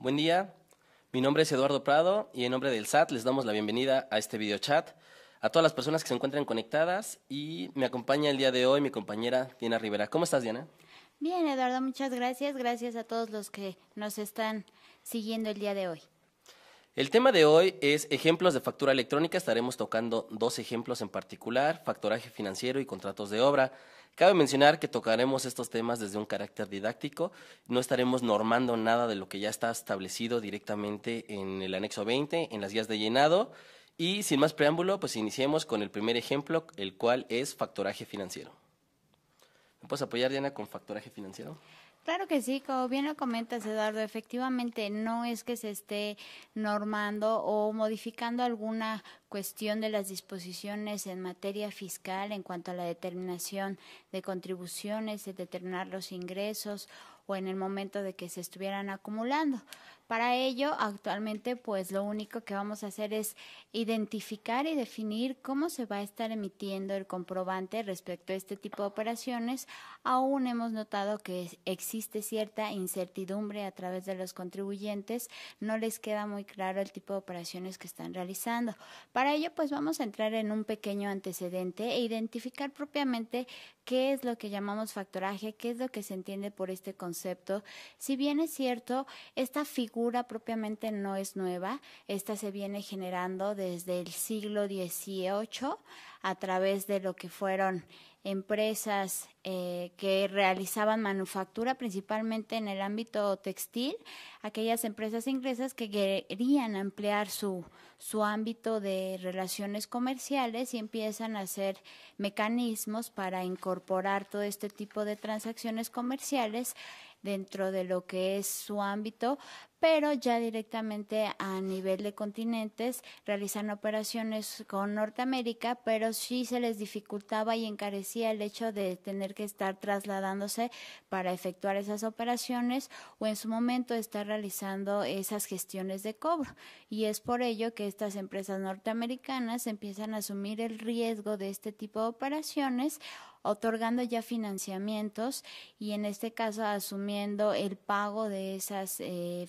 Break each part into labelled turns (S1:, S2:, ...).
S1: Buen día,
S2: mi nombre es Eduardo Prado y en nombre del SAT les damos la bienvenida a este video chat, a todas las personas que se encuentran conectadas y me acompaña el día de hoy mi compañera Diana Rivera. ¿Cómo estás, Diana?
S1: Bien, Eduardo, muchas gracias. Gracias a todos los que nos están siguiendo el día de hoy.
S2: El tema de hoy es ejemplos de factura electrónica. Estaremos tocando dos ejemplos en particular, factoraje financiero y contratos de obra. Cabe mencionar que tocaremos estos temas desde un carácter didáctico. No estaremos normando nada de lo que ya está establecido directamente en el anexo 20, en las guías de llenado. Y sin más preámbulo, pues iniciemos con el primer ejemplo, el cual es factoraje financiero. ¿Me puedes apoyar, Diana, con factoraje financiero?
S1: Claro que sí, como bien lo comentas, Eduardo, efectivamente no es que se esté normando o modificando alguna cuestión de las disposiciones en materia fiscal en cuanto a la determinación de contribuciones, de determinar los ingresos o en el momento de que se estuvieran acumulando. Para ello, actualmente, pues lo único que vamos a hacer es identificar y definir cómo se va a estar emitiendo el comprobante respecto a este tipo de operaciones. Aún hemos notado que existe cierta incertidumbre a través de los contribuyentes, no les queda muy claro el tipo de operaciones que están realizando. Para ello, pues vamos a entrar en un pequeño antecedente e identificar propiamente qué es lo que llamamos factoraje, qué es lo que se entiende por este concepto. Si bien es cierto, esta figura propiamente no es nueva, esta se viene generando desde el siglo XVIII a través de lo que fueron empresas eh, que realizaban manufactura principalmente en el ámbito textil, aquellas empresas inglesas que querían ampliar su, su ámbito de relaciones comerciales y empiezan a hacer mecanismos para incorporar todo este tipo de transacciones comerciales dentro de lo que es su ámbito pero ya directamente a nivel de continentes realizan operaciones con Norteamérica, pero sí se les dificultaba y encarecía el hecho de tener que estar trasladándose para efectuar esas operaciones o en su momento estar realizando esas gestiones de cobro. Y es por ello que estas empresas norteamericanas empiezan a asumir el riesgo de este tipo de operaciones otorgando ya financiamientos y en este caso asumiendo el pago de esas eh,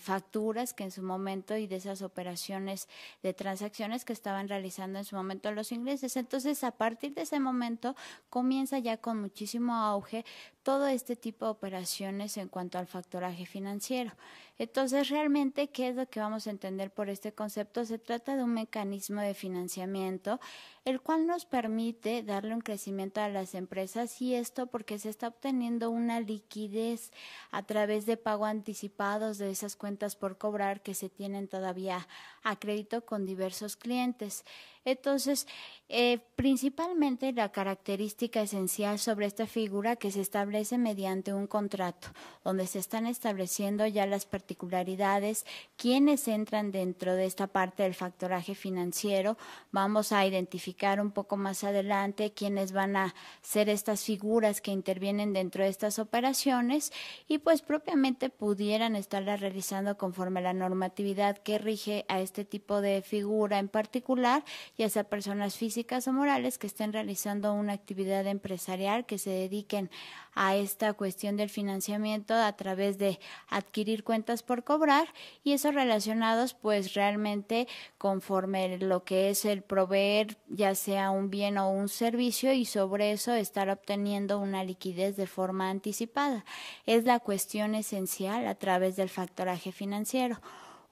S1: que en su momento y de esas operaciones de transacciones que estaban realizando en su momento los ingleses. Entonces, a partir de ese momento comienza ya con muchísimo auge todo este tipo de operaciones en cuanto al factoraje financiero. Entonces, realmente, ¿qué es lo que vamos a entender por este concepto? Se trata de un mecanismo de financiamiento, el cual nos permite darle un crecimiento a las empresas y esto porque se está obteniendo una liquidez a través de pago anticipados de esas cuentas por cobrar que se tienen todavía a crédito con diversos clientes. Entonces, eh, principalmente la característica esencial sobre esta figura que se establece mediante un contrato, donde se están estableciendo ya las particularidades, quiénes entran dentro de esta parte del factoraje financiero. Vamos a identificar un poco más adelante quiénes van a ser estas figuras que intervienen dentro de estas operaciones y pues propiamente pudieran estarlas realizando conforme a la normatividad que rige a este tipo de figura en particular ya sea personas físicas o morales que estén realizando una actividad empresarial, que se dediquen a esta cuestión del financiamiento a través de adquirir cuentas por cobrar y eso relacionados pues realmente conforme lo que es el proveer ya sea un bien o un servicio y sobre eso estar obteniendo una liquidez de forma anticipada. Es la cuestión esencial a través del factoraje financiero.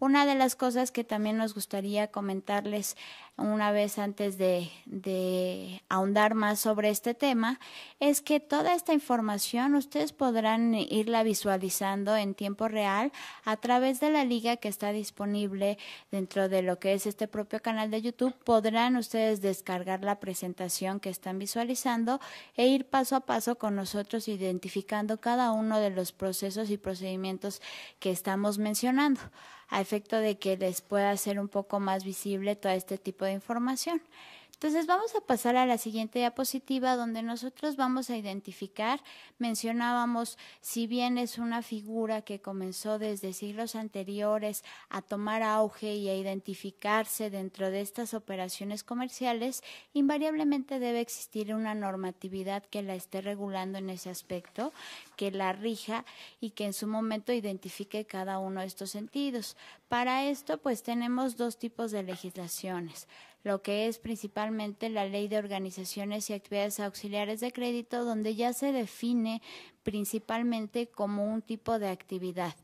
S1: Una de las cosas que también nos gustaría comentarles una vez antes de, ahondar más sobre este tema es que toda esta información ustedes podrán irla visualizando en tiempo real a través de la liga que está disponible dentro de lo que es este propio canal de YouTube. Podrán ustedes descargar la presentación que están visualizando e ir paso a paso con nosotros identificando cada uno de los procesos y procedimientos que estamos mencionando a efecto de que les pueda ser un poco más visible todo este tipo de información. Entonces vamos a pasar a la siguiente diapositiva donde nosotros vamos a identificar, mencionábamos, si bien es una figura que comenzó desde siglos anteriores a tomar auge y a identificarse dentro de estas operaciones comerciales, invariablemente debe existir una normatividad que la esté regulando en ese aspecto, que la rija y que en su momento identifique cada uno de estos sentidos. Para esto, pues tenemos dos tipos de legislaciones lo que es principalmente la ley de organizaciones y actividades auxiliares de crédito, donde ya se define principalmente como un tipo de actividad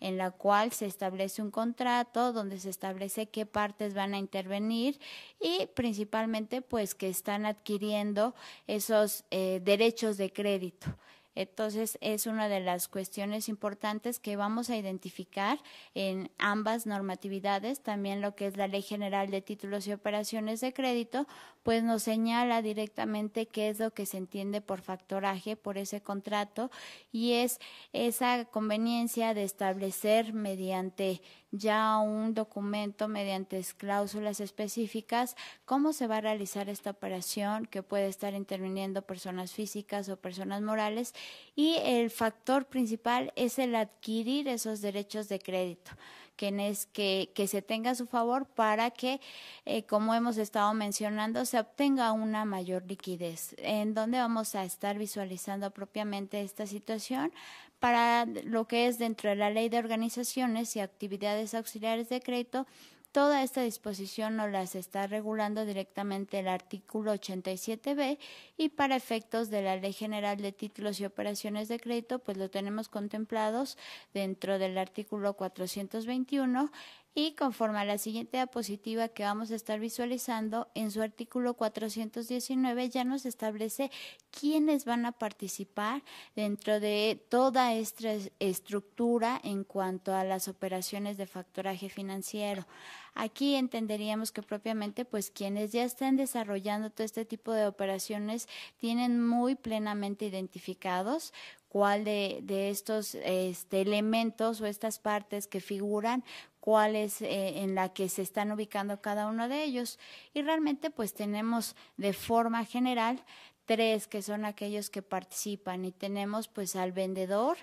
S1: en la cual se establece un contrato donde se establece qué partes van a intervenir y principalmente pues que están adquiriendo esos eh, derechos de crédito. Entonces, es una de las cuestiones importantes que vamos a identificar en ambas normatividades. También lo que es la Ley General de Títulos y Operaciones de Crédito, pues nos señala directamente qué es lo que se entiende por factoraje, por ese contrato, y es esa conveniencia de establecer mediante ya un documento mediante cláusulas específicas cómo se va a realizar esta operación que puede estar interviniendo personas físicas o personas morales y el factor principal es el adquirir esos derechos de crédito. Que, que, se tenga a su favor para que, eh, como hemos estado mencionando, se obtenga una mayor liquidez, en dónde vamos a estar visualizando propiamente esta situación para lo que es dentro de la ley de organizaciones y actividades auxiliares de crédito. Toda esta disposición no las está regulando directamente el artículo 87b y para efectos de la Ley General de Títulos y Operaciones de Crédito, pues lo tenemos contemplados dentro del artículo 421 y conforme a la siguiente diapositiva que vamos a estar visualizando, en su artículo 419 ya nos establece quiénes van a participar dentro de toda esta estructura en cuanto a las operaciones de factoraje financiero. Aquí entenderíamos que propiamente pues quienes ya están desarrollando todo este tipo de operaciones tienen muy plenamente identificados cuál de, estos este, elementos o estas partes que figuran cuál es eh, en la que se están ubicando cada uno de ellos. Y realmente pues tenemos de forma general tres que son aquellos que participan y tenemos pues al vendedor,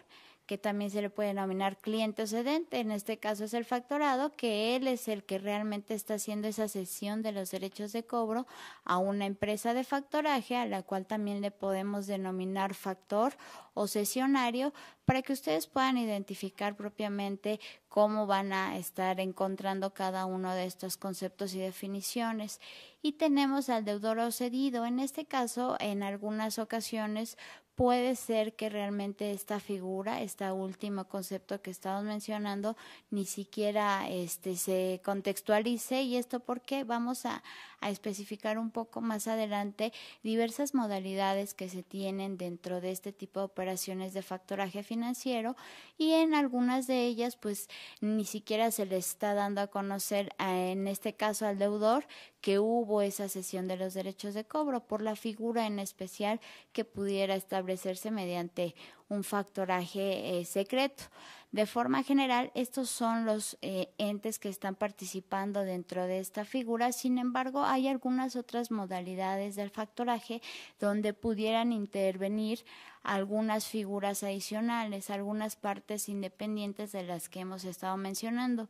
S1: que también se le puede denominar cliente o cedente. En este caso es el factorado, que él es el que realmente está haciendo esa cesión de los derechos de cobro a una empresa de factoraje, a la cual también le podemos denominar factor o sesionario, para que ustedes puedan identificar propiamente cómo van a estar encontrando cada uno de estos conceptos y definiciones. Y tenemos al deudor o cedido. En este caso, en algunas ocasiones puede ser que realmente esta figura, este último concepto que estamos mencionando, ni siquiera este, se contextualice. ¿Y esto porque Vamos a, especificar un poco más adelante diversas modalidades que se tienen dentro de este tipo de operaciones de factoraje financiero y en algunas de ellas pues ni siquiera se le está dando a conocer eh, en este caso al deudor que hubo esa cesión de los derechos de cobro por la figura en especial que pudiera establecer mediante un factoraje eh, secreto. De forma general, estos son los eh, entes que están participando dentro de esta figura. Sin embargo, hay algunas otras modalidades del factoraje donde pudieran intervenir algunas figuras adicionales, algunas partes independientes de las que hemos estado mencionando.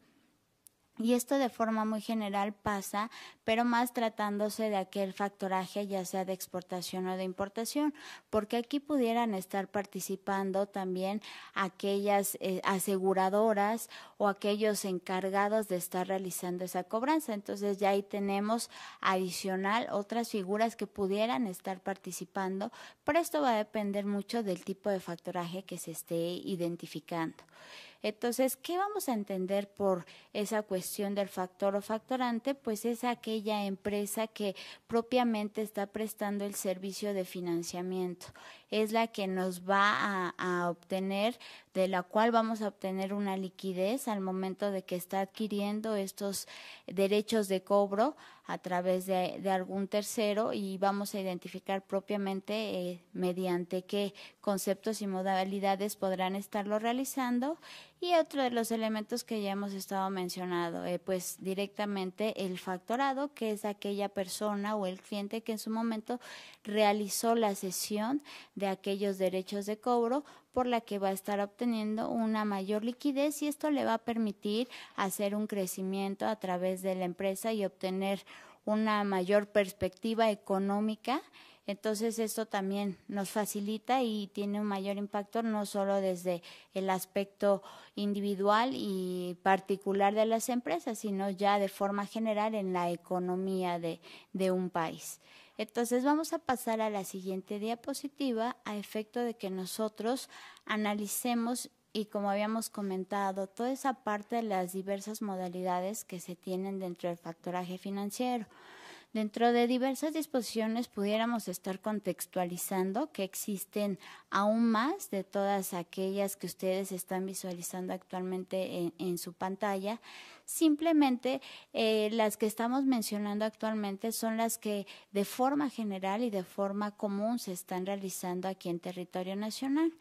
S1: Y esto de forma muy general pasa, pero más tratándose de aquel factoraje, ya sea de exportación o de importación, porque aquí pudieran estar participando también aquellas eh, aseguradoras o aquellos encargados de estar realizando esa cobranza. Entonces ya ahí tenemos adicional otras figuras que pudieran estar participando, pero esto va a depender mucho del tipo de factoraje que se esté identificando. Entonces, ¿qué vamos a entender por esa cuestión del factor o factorante? Pues es aquella empresa que propiamente está prestando el servicio de financiamiento. Es la que nos va a, obtener, de la cual vamos a obtener una liquidez al momento de que está adquiriendo estos derechos de cobro a través de, algún tercero y vamos a identificar propiamente eh, mediante qué conceptos y modalidades podrán estarlo realizando y otro de los elementos que ya hemos estado mencionando, eh, pues directamente el factorado, que es aquella persona o el cliente que en su momento realizó la cesión de aquellos derechos de cobro por la que va a estar obteniendo una mayor liquidez y esto le va a permitir hacer un crecimiento a través de la empresa y obtener una mayor perspectiva económica entonces esto también nos facilita y tiene un mayor impacto no solo desde el aspecto individual y particular de las empresas, sino ya de forma general en la economía de, un país. Entonces vamos a pasar a la siguiente diapositiva a efecto de que nosotros analicemos y como habíamos comentado, toda esa parte de las diversas modalidades que se tienen dentro del factoraje financiero. Dentro de diversas disposiciones pudiéramos estar contextualizando que existen aún más de todas aquellas que ustedes están visualizando actualmente en, su pantalla. Simplemente eh, las que estamos mencionando actualmente son las que de forma general y de forma común se están realizando aquí en territorio nacional.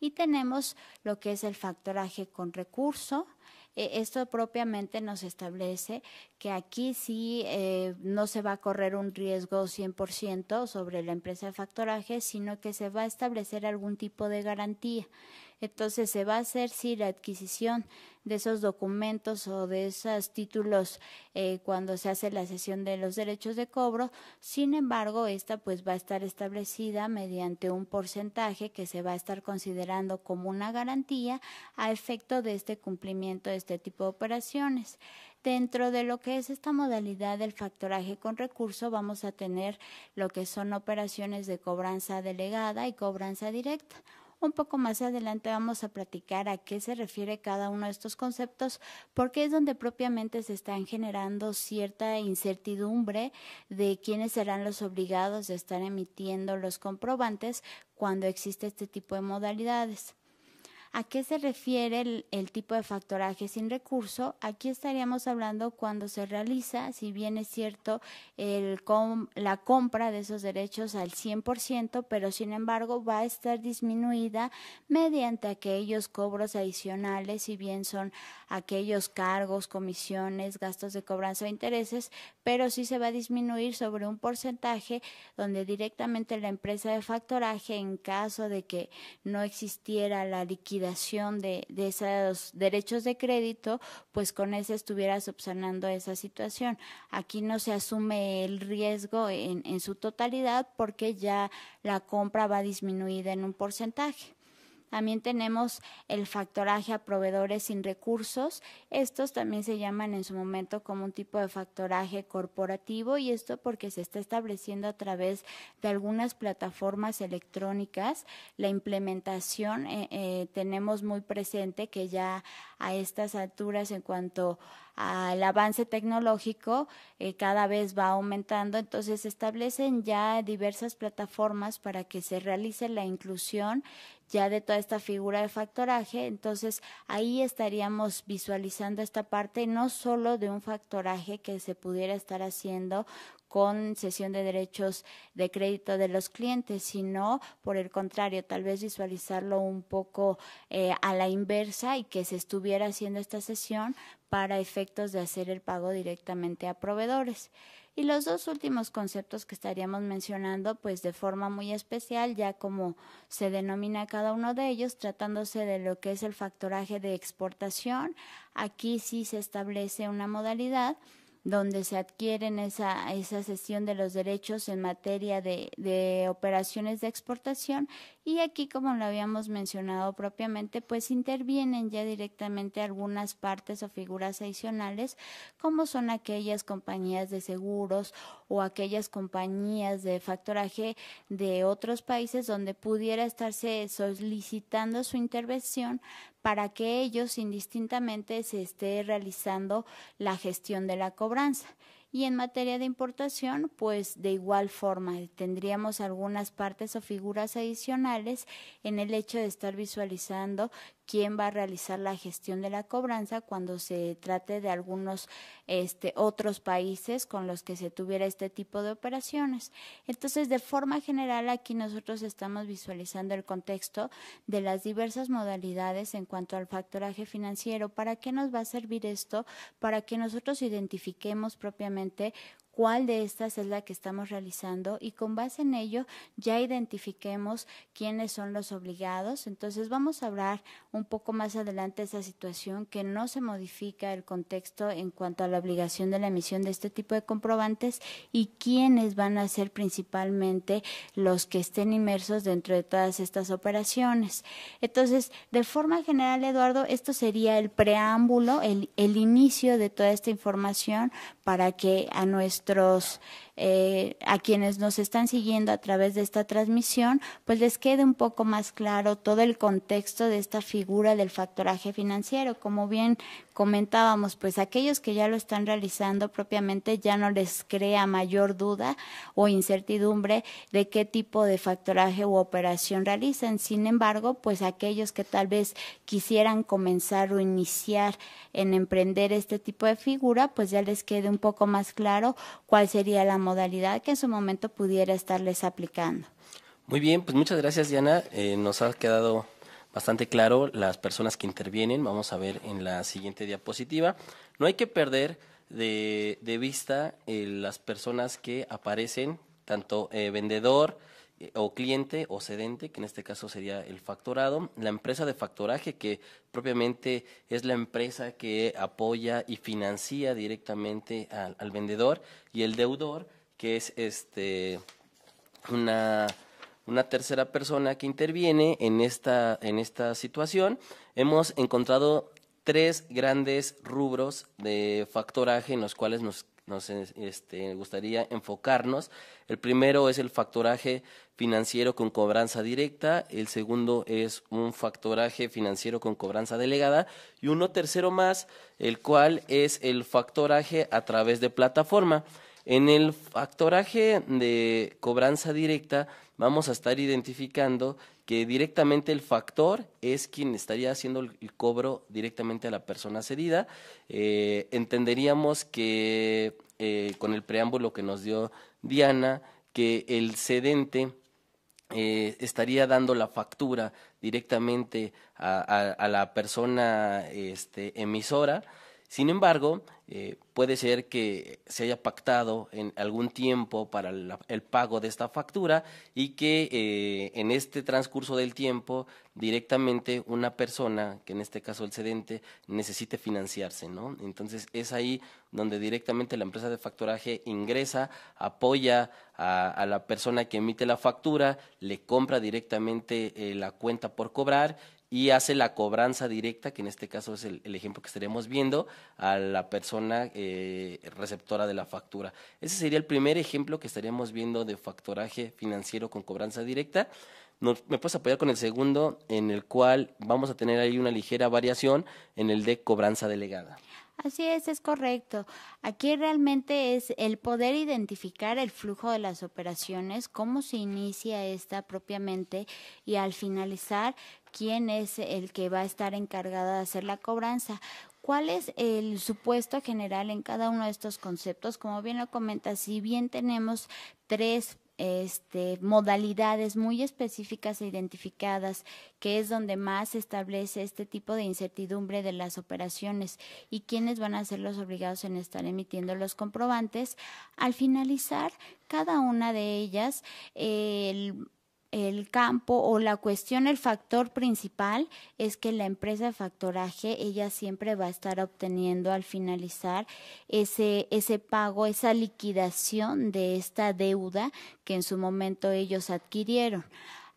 S1: Y tenemos lo que es el factoraje con recurso, eh, esto propiamente nos establece que aquí sí eh, no se va a correr un riesgo 100% sobre la empresa de factoraje, sino que se va a establecer algún tipo de garantía. Entonces se va a hacer si la adquisición de esos documentos o de esos títulos eh, cuando se hace la cesión de los derechos de cobro. Sin embargo, esta pues va a estar establecida mediante un porcentaje que se va a estar considerando como una garantía a efecto de este cumplimiento de este tipo de operaciones. Dentro de lo que es esta modalidad del factoraje con recurso, vamos a tener lo que son operaciones de cobranza delegada y cobranza directa un poco más adelante vamos a platicar a qué se refiere cada uno de estos conceptos, porque es donde propiamente se están generando cierta incertidumbre de quiénes serán los obligados de estar emitiendo los comprobantes cuando existe este tipo de modalidades. ¿A qué se refiere el, tipo de factoraje sin recurso? Aquí estaríamos hablando cuando se realiza, si bien es cierto, la compra de esos derechos al 100%, pero sin embargo va a estar disminuida mediante aquellos cobros adicionales, si bien son aquellos cargos, comisiones, gastos de cobranza o intereses, pero sí se va a disminuir sobre un porcentaje donde directamente la empresa de factoraje, en caso de que no existiera la liquidez de, esos derechos de crédito, pues con ese estuviera subsanando esa situación. Aquí no se asume el riesgo en, en su totalidad porque ya la compra va disminuida en un porcentaje. También tenemos el factoraje a proveedores sin recursos. Estos también se llaman en su momento como un tipo de factoraje corporativo y esto porque se está estableciendo a través de algunas plataformas electrónicas. La implementación eh, eh, tenemos muy presente que ya a estas alturas en cuanto al avance tecnológico eh, cada vez va aumentando, entonces se establecen ya diversas plataformas para que se realice la inclusión ya de toda esta figura de factoraje. Entonces ahí estaríamos visualizando esta parte no solo de un factoraje que se pudiera estar haciendo con sesión de derechos de crédito de los clientes, sino por el contrario, tal vez visualizarlo un poco eh, a la inversa y que se estuviera haciendo esta sesión para efectos de hacer el pago directamente a proveedores. Y los dos últimos conceptos que estaríamos mencionando, pues de forma muy especial, ya como se denomina cada uno de ellos, tratándose de lo que es el factoraje de exportación, aquí sí se establece una modalidad donde se adquieren esa, esa cesión de los derechos en materia de, operaciones de exportación y aquí, como lo habíamos mencionado propiamente, pues intervienen ya directamente algunas partes o figuras adicionales, como son aquellas compañías de seguros o aquellas compañías de factoraje de otros países donde pudiera estarse solicitando su intervención para que ellos indistintamente se esté realizando la gestión de la cobranza. Y en materia de importación, pues de igual forma, eh, tendríamos algunas partes o figuras adicionales en el hecho de estar visualizando quién va a realizar la gestión de la cobranza cuando se trate de algunos este, otros países con los que se tuviera este tipo de operaciones. Entonces, de forma general, aquí nosotros estamos visualizando el contexto de las diversas modalidades en cuanto al factoraje financiero. ¿Para qué nos va a servir esto? Para que nosotros identifiquemos propiamente cuál de estas es la que estamos realizando y con base en ello ya identifiquemos quiénes son los obligados. Entonces vamos a hablar un poco más adelante de esa situación que no se modifica el contexto en cuanto a la obligación de la emisión de este tipo de comprobantes y quiénes van a ser principalmente los que estén inmersos dentro de todas estas operaciones. Entonces, de forma general, Eduardo, esto sería el preámbulo, el, el inicio de toda esta información para que a nuestros eh, a quienes nos están siguiendo a través de esta transmisión, pues les quede un poco más claro todo el contexto de esta figura del factoraje financiero. Como bien comentábamos, pues aquellos que ya lo están realizando propiamente ya no les crea mayor duda o incertidumbre de qué tipo de factoraje u operación realizan. Sin embargo, pues aquellos que tal vez quisieran comenzar o iniciar en emprender este tipo de figura, pues ya les quede un poco más claro cuál sería la modalidad que en su momento pudiera estarles aplicando.
S2: Muy bien, pues muchas gracias Diana. Eh, nos ha quedado bastante claro las personas que intervienen. Vamos a ver en la siguiente diapositiva. No hay que perder de, vista eh, las personas que aparecen, tanto eh, vendedor, o cliente o cedente, que en este caso sería el factorado, la empresa de factoraje, que propiamente es la empresa que apoya y financia directamente al vendedor, y el deudor, que es este una, tercera persona que interviene en esta, en esta situación, hemos encontrado tres grandes rubros de factoraje en los cuales nos, este, gustaría enfocarnos. El primero es el factoraje financiero con cobranza directa, el segundo es un factoraje financiero con cobranza delegada y uno tercero más, el cual es el factoraje a través de plataforma. En el factoraje de cobranza directa vamos a estar identificando que directamente el factor es quien estaría haciendo el cobro directamente a la persona cedida. Eh, entenderíamos que eh, con el preámbulo que nos dio Diana, que el cedente eh, estaría dando la factura directamente a, la persona este, emisora sin embargo, eh, puede ser que se haya pactado en algún tiempo para el pago de esta factura y que eh, en este transcurso del tiempo directamente una persona, que en este caso el cedente, necesite financiarse, ¿no? Entonces es ahí donde directamente la empresa de facturaje ingresa, apoya a, la persona que emite la factura, le compra directamente eh, la cuenta por cobrar y hace la cobranza directa, que en este caso es el, ejemplo que estaremos viendo, a la persona eh, receptora de la factura. Ese sería el primer ejemplo que estaríamos viendo de factoraje financiero con cobranza directa. me puedes apoyar con el segundo, en el cual vamos a tener ahí una ligera variación en el de cobranza delegada.
S1: Así es, es correcto. Aquí realmente es el poder identificar el flujo de las operaciones, cómo se inicia esta propiamente y al finalizar quién es el que va a estar encargado de hacer la cobranza. ¿Cuál es el supuesto general en cada uno de estos conceptos? Como bien lo comenta, si bien tenemos tres este, modalidades muy específicas e identificadas, que es donde más se establece este tipo de incertidumbre de las operaciones y quiénes van a ser los obligados en estar emitiendo los comprobantes. Al finalizar cada una de ellas, el el campo o la cuestión, el factor principal es que la empresa de factoraje, ella siempre va a estar obteniendo al finalizar ese, ese pago, esa liquidación de esta deuda que en su momento ellos adquirieron.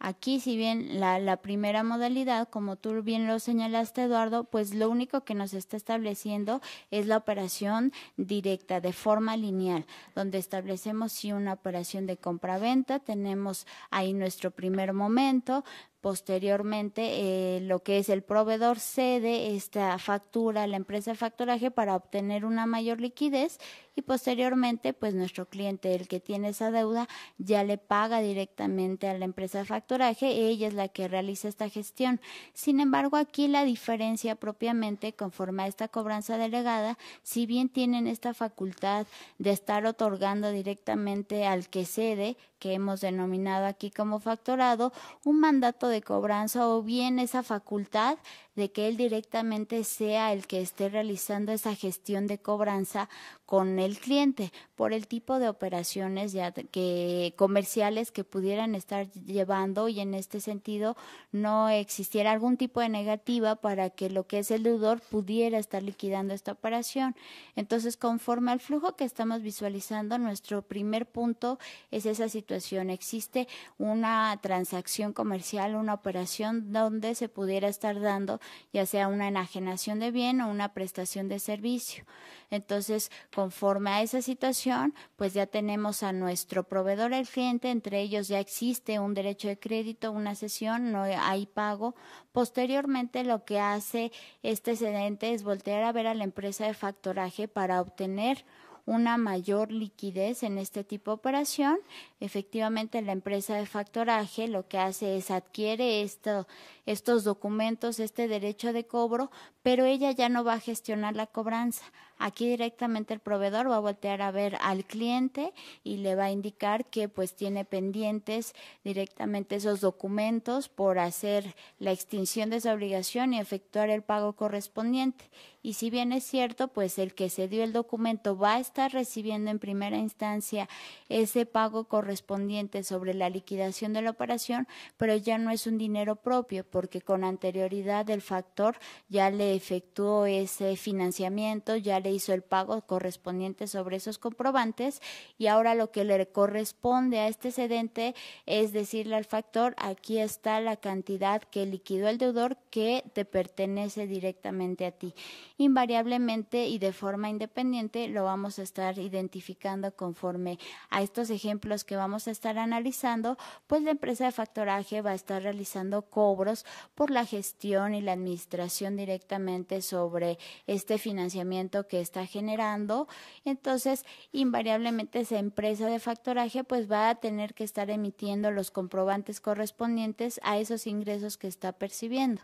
S1: Aquí, si bien la, primera modalidad, como tú bien lo señalaste, Eduardo, pues lo único que nos está estableciendo es la operación directa, de forma lineal, donde establecemos si una operación de compra-venta, tenemos ahí nuestro primer momento, Posteriormente, eh, lo que es el proveedor cede esta factura a la empresa de factoraje para obtener una mayor liquidez y posteriormente, pues nuestro cliente, el que tiene esa deuda, ya le paga directamente a la empresa de facturaje, ella es la que realiza esta gestión. Sin embargo, aquí la diferencia propiamente conforme a esta cobranza delegada, si bien tienen esta facultad de estar otorgando directamente al que cede, que hemos denominado aquí como factorado, un mandato de cobranza o bien esa facultad de que él directamente sea el que esté realizando esa gestión de cobranza con el cliente por el tipo de operaciones ya que comerciales que pudieran estar llevando y en este sentido no existiera algún tipo de negativa para que lo que es el deudor pudiera estar liquidando esta operación. Entonces, conforme al flujo que estamos visualizando, nuestro primer punto es esa situación situación, existe una transacción comercial, una operación donde se pudiera estar dando ya sea una enajenación de bien o una prestación de servicio. Entonces, conforme a esa situación, pues ya tenemos a nuestro proveedor, el cliente, entre ellos ya existe un derecho de crédito, una sesión, no hay pago. Posteriormente, lo que hace este excedente es voltear a ver a la empresa de factoraje para obtener una mayor liquidez en este tipo de operación Efectivamente, la empresa de factoraje lo que hace es adquiere estos documentos, este derecho de cobro, pero ella ya no va a gestionar la cobranza. Aquí directamente el proveedor va a voltear a ver al cliente y le va a indicar que pues tiene pendientes directamente esos documentos por hacer la extinción de esa obligación y efectuar el pago correspondiente. Y si bien es cierto, pues el que se dio el documento va a estar recibiendo en primera instancia ese pago correspondiente correspondiente sobre la liquidación de la operación, pero ya no es un dinero propio porque con anterioridad el factor ya le efectuó ese financiamiento, ya le hizo el pago correspondiente sobre esos comprobantes y ahora lo que le corresponde a este excedente es decirle al factor, aquí está la cantidad que liquidó el deudor que te pertenece directamente a ti. Invariablemente y de forma independiente lo vamos a estar identificando conforme a estos ejemplos que vamos a estar analizando, pues la empresa de factoraje va a estar realizando cobros por la gestión y la administración directamente sobre este financiamiento que está generando. Entonces, invariablemente esa empresa de factoraje pues va a tener que estar emitiendo los comprobantes correspondientes a esos ingresos que está percibiendo.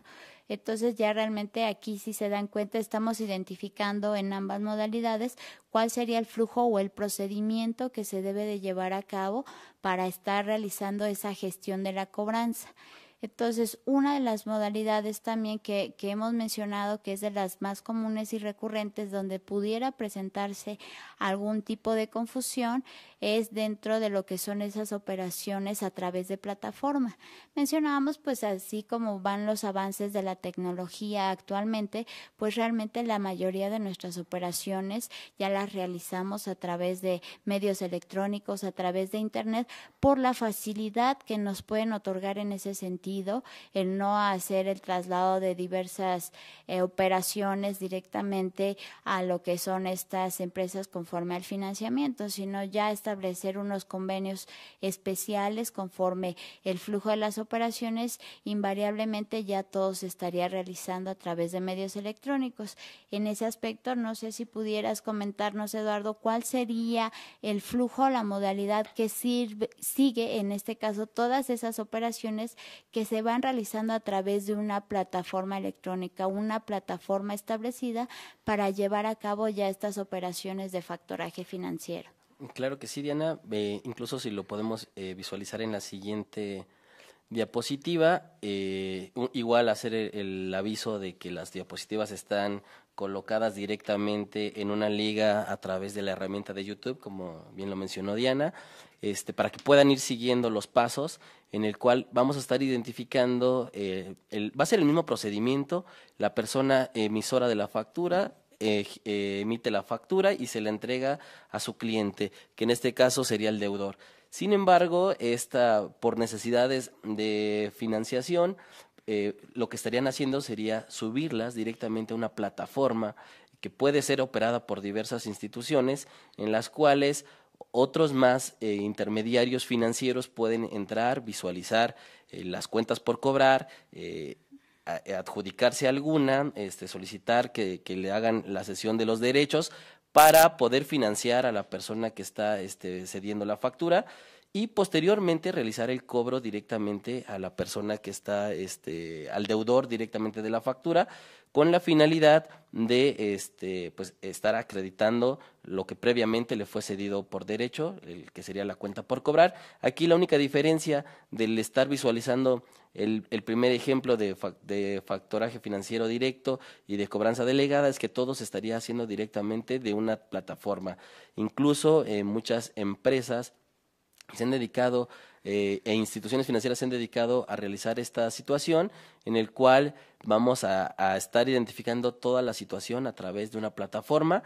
S1: Entonces ya realmente aquí si se dan cuenta estamos identificando en ambas modalidades cuál sería el flujo o el procedimiento que se debe de llevar a cabo para estar realizando esa gestión de la cobranza. Entonces, una de las modalidades también que, hemos mencionado, que es de las más comunes y recurrentes, donde pudiera presentarse algún tipo de confusión, es dentro de lo que son esas operaciones a través de plataforma. Mencionábamos, pues así como van los avances de la tecnología actualmente, pues realmente la mayoría de nuestras operaciones ya las realizamos a través de medios electrónicos, a través de Internet, por la facilidad que nos pueden otorgar en ese sentido el no hacer el traslado de diversas eh, operaciones directamente a lo que son estas empresas conforme al financiamiento, sino ya establecer unos convenios especiales conforme el flujo de las operaciones, invariablemente ya todo se estaría realizando a través de medios electrónicos. En ese aspecto, no sé si pudieras comentarnos, Eduardo, cuál sería el flujo, la modalidad que sirve, sigue en este caso todas esas operaciones que se van realizando a través de una plataforma electrónica, una plataforma establecida para llevar a cabo ya estas operaciones de factoraje financiero.
S2: Claro que sí, Diana. Eh, incluso si lo podemos eh, visualizar en la siguiente diapositiva, eh, igual hacer el, aviso de que las diapositivas están colocadas directamente en una liga a través de la herramienta de YouTube, como bien lo mencionó Diana, este, para que puedan ir siguiendo los pasos en el cual vamos a estar identificando, eh, el, va a ser el mismo procedimiento, la persona emisora de la factura, eh, eh, emite la factura y se la entrega a su cliente, que en este caso sería el deudor. Sin embargo, esta, por necesidades de financiación, lo que estarían haciendo sería subirlas directamente a una plataforma que puede ser operada por diversas instituciones en las cuales otros más eh, intermediarios financieros pueden entrar, visualizar eh, las cuentas por cobrar, eh, adjudicarse alguna, este, solicitar que, le hagan la cesión de los derechos para poder financiar a la persona que está este, cediendo la factura y posteriormente realizar el cobro directamente a la persona que está, este, al deudor directamente de la factura, con la finalidad de este, pues, estar acreditando lo que previamente le fue cedido por derecho, el que sería la cuenta por cobrar. Aquí la única diferencia del estar visualizando el, primer ejemplo de, factoraje financiero directo y de cobranza delegada es que todo se estaría haciendo directamente de una plataforma. Incluso en eh, muchas empresas se han dedicado eh, e instituciones financieras se han dedicado a realizar esta situación en el cual vamos a, estar identificando toda la situación a través de una plataforma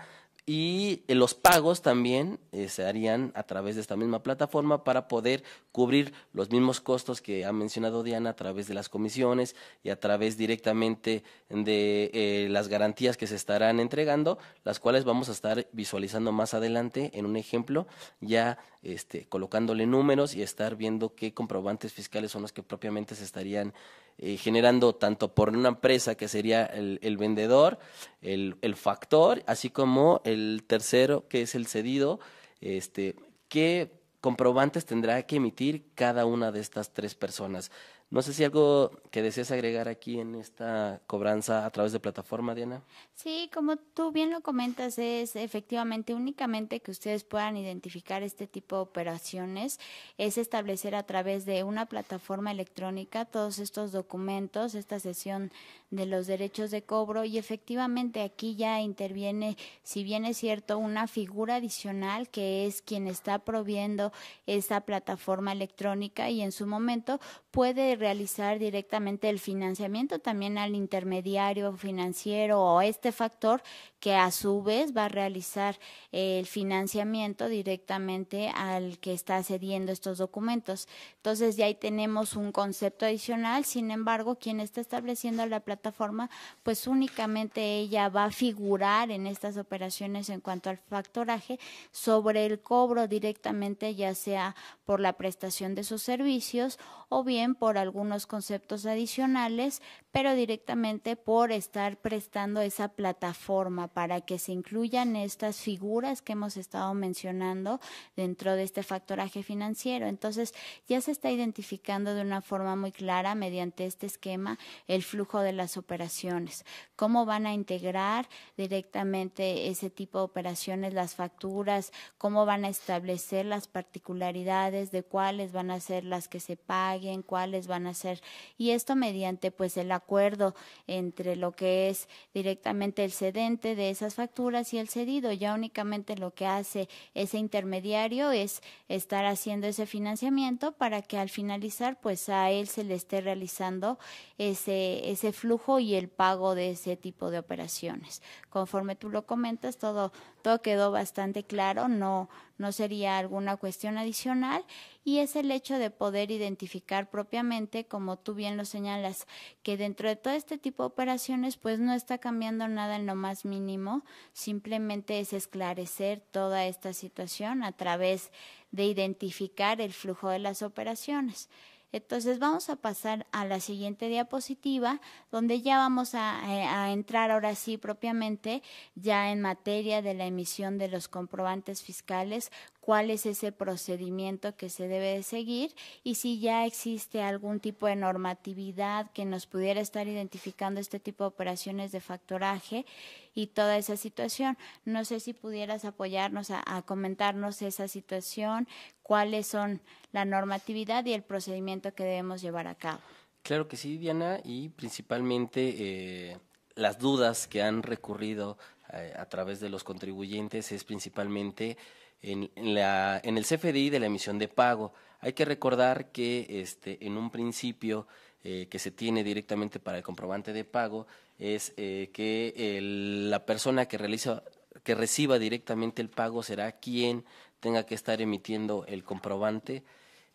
S2: y eh, los pagos también eh, se harían a través de esta misma plataforma para poder cubrir los mismos costos que ha mencionado Diana a través de las comisiones y a través directamente de eh, las garantías que se estarán entregando, las cuales vamos a estar visualizando más adelante en un ejemplo, ya este, colocándole números y estar viendo qué comprobantes fiscales son los que propiamente se estarían eh, generando tanto por una empresa que sería el, vendedor, el, el, factor, así como el tercero que es el cedido, este, qué comprobantes tendrá que emitir cada una de estas tres personas. No sé si algo que desees agregar aquí en esta cobranza a través de plataforma, Diana.
S1: Sí, como tú bien lo comentas, es efectivamente únicamente que ustedes puedan identificar este tipo de operaciones, es establecer a través de una plataforma electrónica todos estos documentos, esta sesión de los derechos de cobro y efectivamente aquí ya interviene, si bien es cierto, una figura adicional que es quien está proviendo esa plataforma electrónica y en su momento puede realizar directamente el financiamiento también al intermediario financiero o este este factor que a su vez va a realizar el financiamiento directamente al que está cediendo estos documentos. Entonces ya ahí tenemos un concepto adicional, sin embargo, quien está estableciendo la plataforma, pues únicamente ella va a figurar en estas operaciones en cuanto al factoraje sobre el cobro directamente, ya sea por la prestación de sus servicios o bien por algunos conceptos adicionales, pero directamente por estar prestando esa plataforma para que se incluyan estas figuras que hemos estado mencionando dentro de este factoraje financiero. Entonces, ya se está identificando de una forma muy clara mediante este esquema el flujo de las operaciones, cómo van a integrar directamente ese tipo de operaciones, las facturas, cómo van a establecer las particularidades de cuáles van a ser las que se paguen, cuáles van a ser, y esto mediante pues el acuerdo entre lo que es directamente el cedente de esas facturas y el cedido. Ya únicamente lo que hace ese intermediario es estar haciendo ese financiamiento para que al finalizar, pues a él se le esté realizando ese, ese flujo y el pago de ese tipo de operaciones. Conforme tú lo comentas, todo, todo quedó bastante claro, no, no sería alguna cuestión adicional y es el hecho de poder identificar propiamente, como tú bien lo señalas, que dentro de todo este tipo de operaciones pues no está cambiando nada en lo más mínimo, simplemente es esclarecer toda esta situación a través de identificar el flujo de las operaciones. Entonces vamos a pasar a la siguiente diapositiva donde ya vamos a, entrar ahora sí propiamente ya en materia de la emisión de los comprobantes fiscales cuál es ese procedimiento que se debe de seguir y si ya existe algún tipo de normatividad que nos pudiera estar identificando este tipo de operaciones de factoraje y toda esa situación. No sé si pudieras apoyarnos a, comentarnos esa situación, cuáles son la normatividad y el procedimiento que debemos llevar a cabo.
S2: Claro que sí, Diana, y principalmente eh, las dudas que han recurrido eh, a través de los contribuyentes es principalmente en, el CFDI de la emisión de pago. Hay que recordar que este, en un principio eh, que se tiene directamente para el comprobante de pago es eh, que la persona que, realiza, que reciba directamente el pago será quien tenga que estar emitiendo el comprobante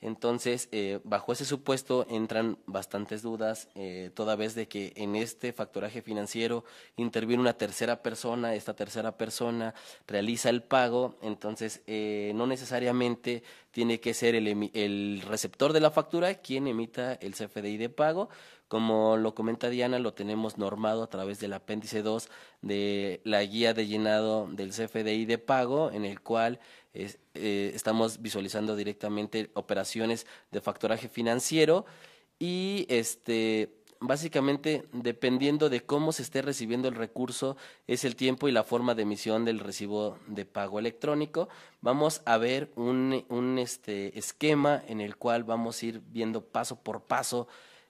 S2: entonces, eh, bajo ese supuesto entran bastantes dudas, eh, toda vez de que en este factoraje financiero interviene una tercera persona, esta tercera persona realiza el pago, entonces eh, no necesariamente tiene que ser el, el, receptor de la factura quien emita el CFDI de pago. Como lo comenta Diana, lo tenemos normado a través del apéndice 2 de la guía de llenado del CFDI de pago, en el cual eh, estamos visualizando directamente operaciones de factoraje financiero y este básicamente dependiendo de cómo se esté recibiendo el recurso es el tiempo y la forma de emisión del recibo de pago electrónico. Vamos a ver un, este, esquema en el cual vamos a ir viendo paso por paso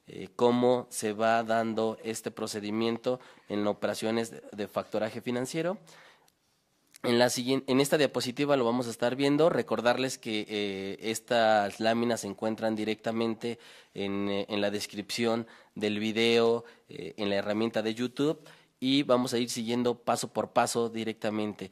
S2: eh, cómo se va dando este procedimiento en operaciones de factoraje financiero. En, la en esta diapositiva lo vamos a estar viendo. Recordarles que eh, estas láminas se encuentran directamente en, eh, la descripción del video, eh, en la herramienta de YouTube y vamos a ir siguiendo paso por paso directamente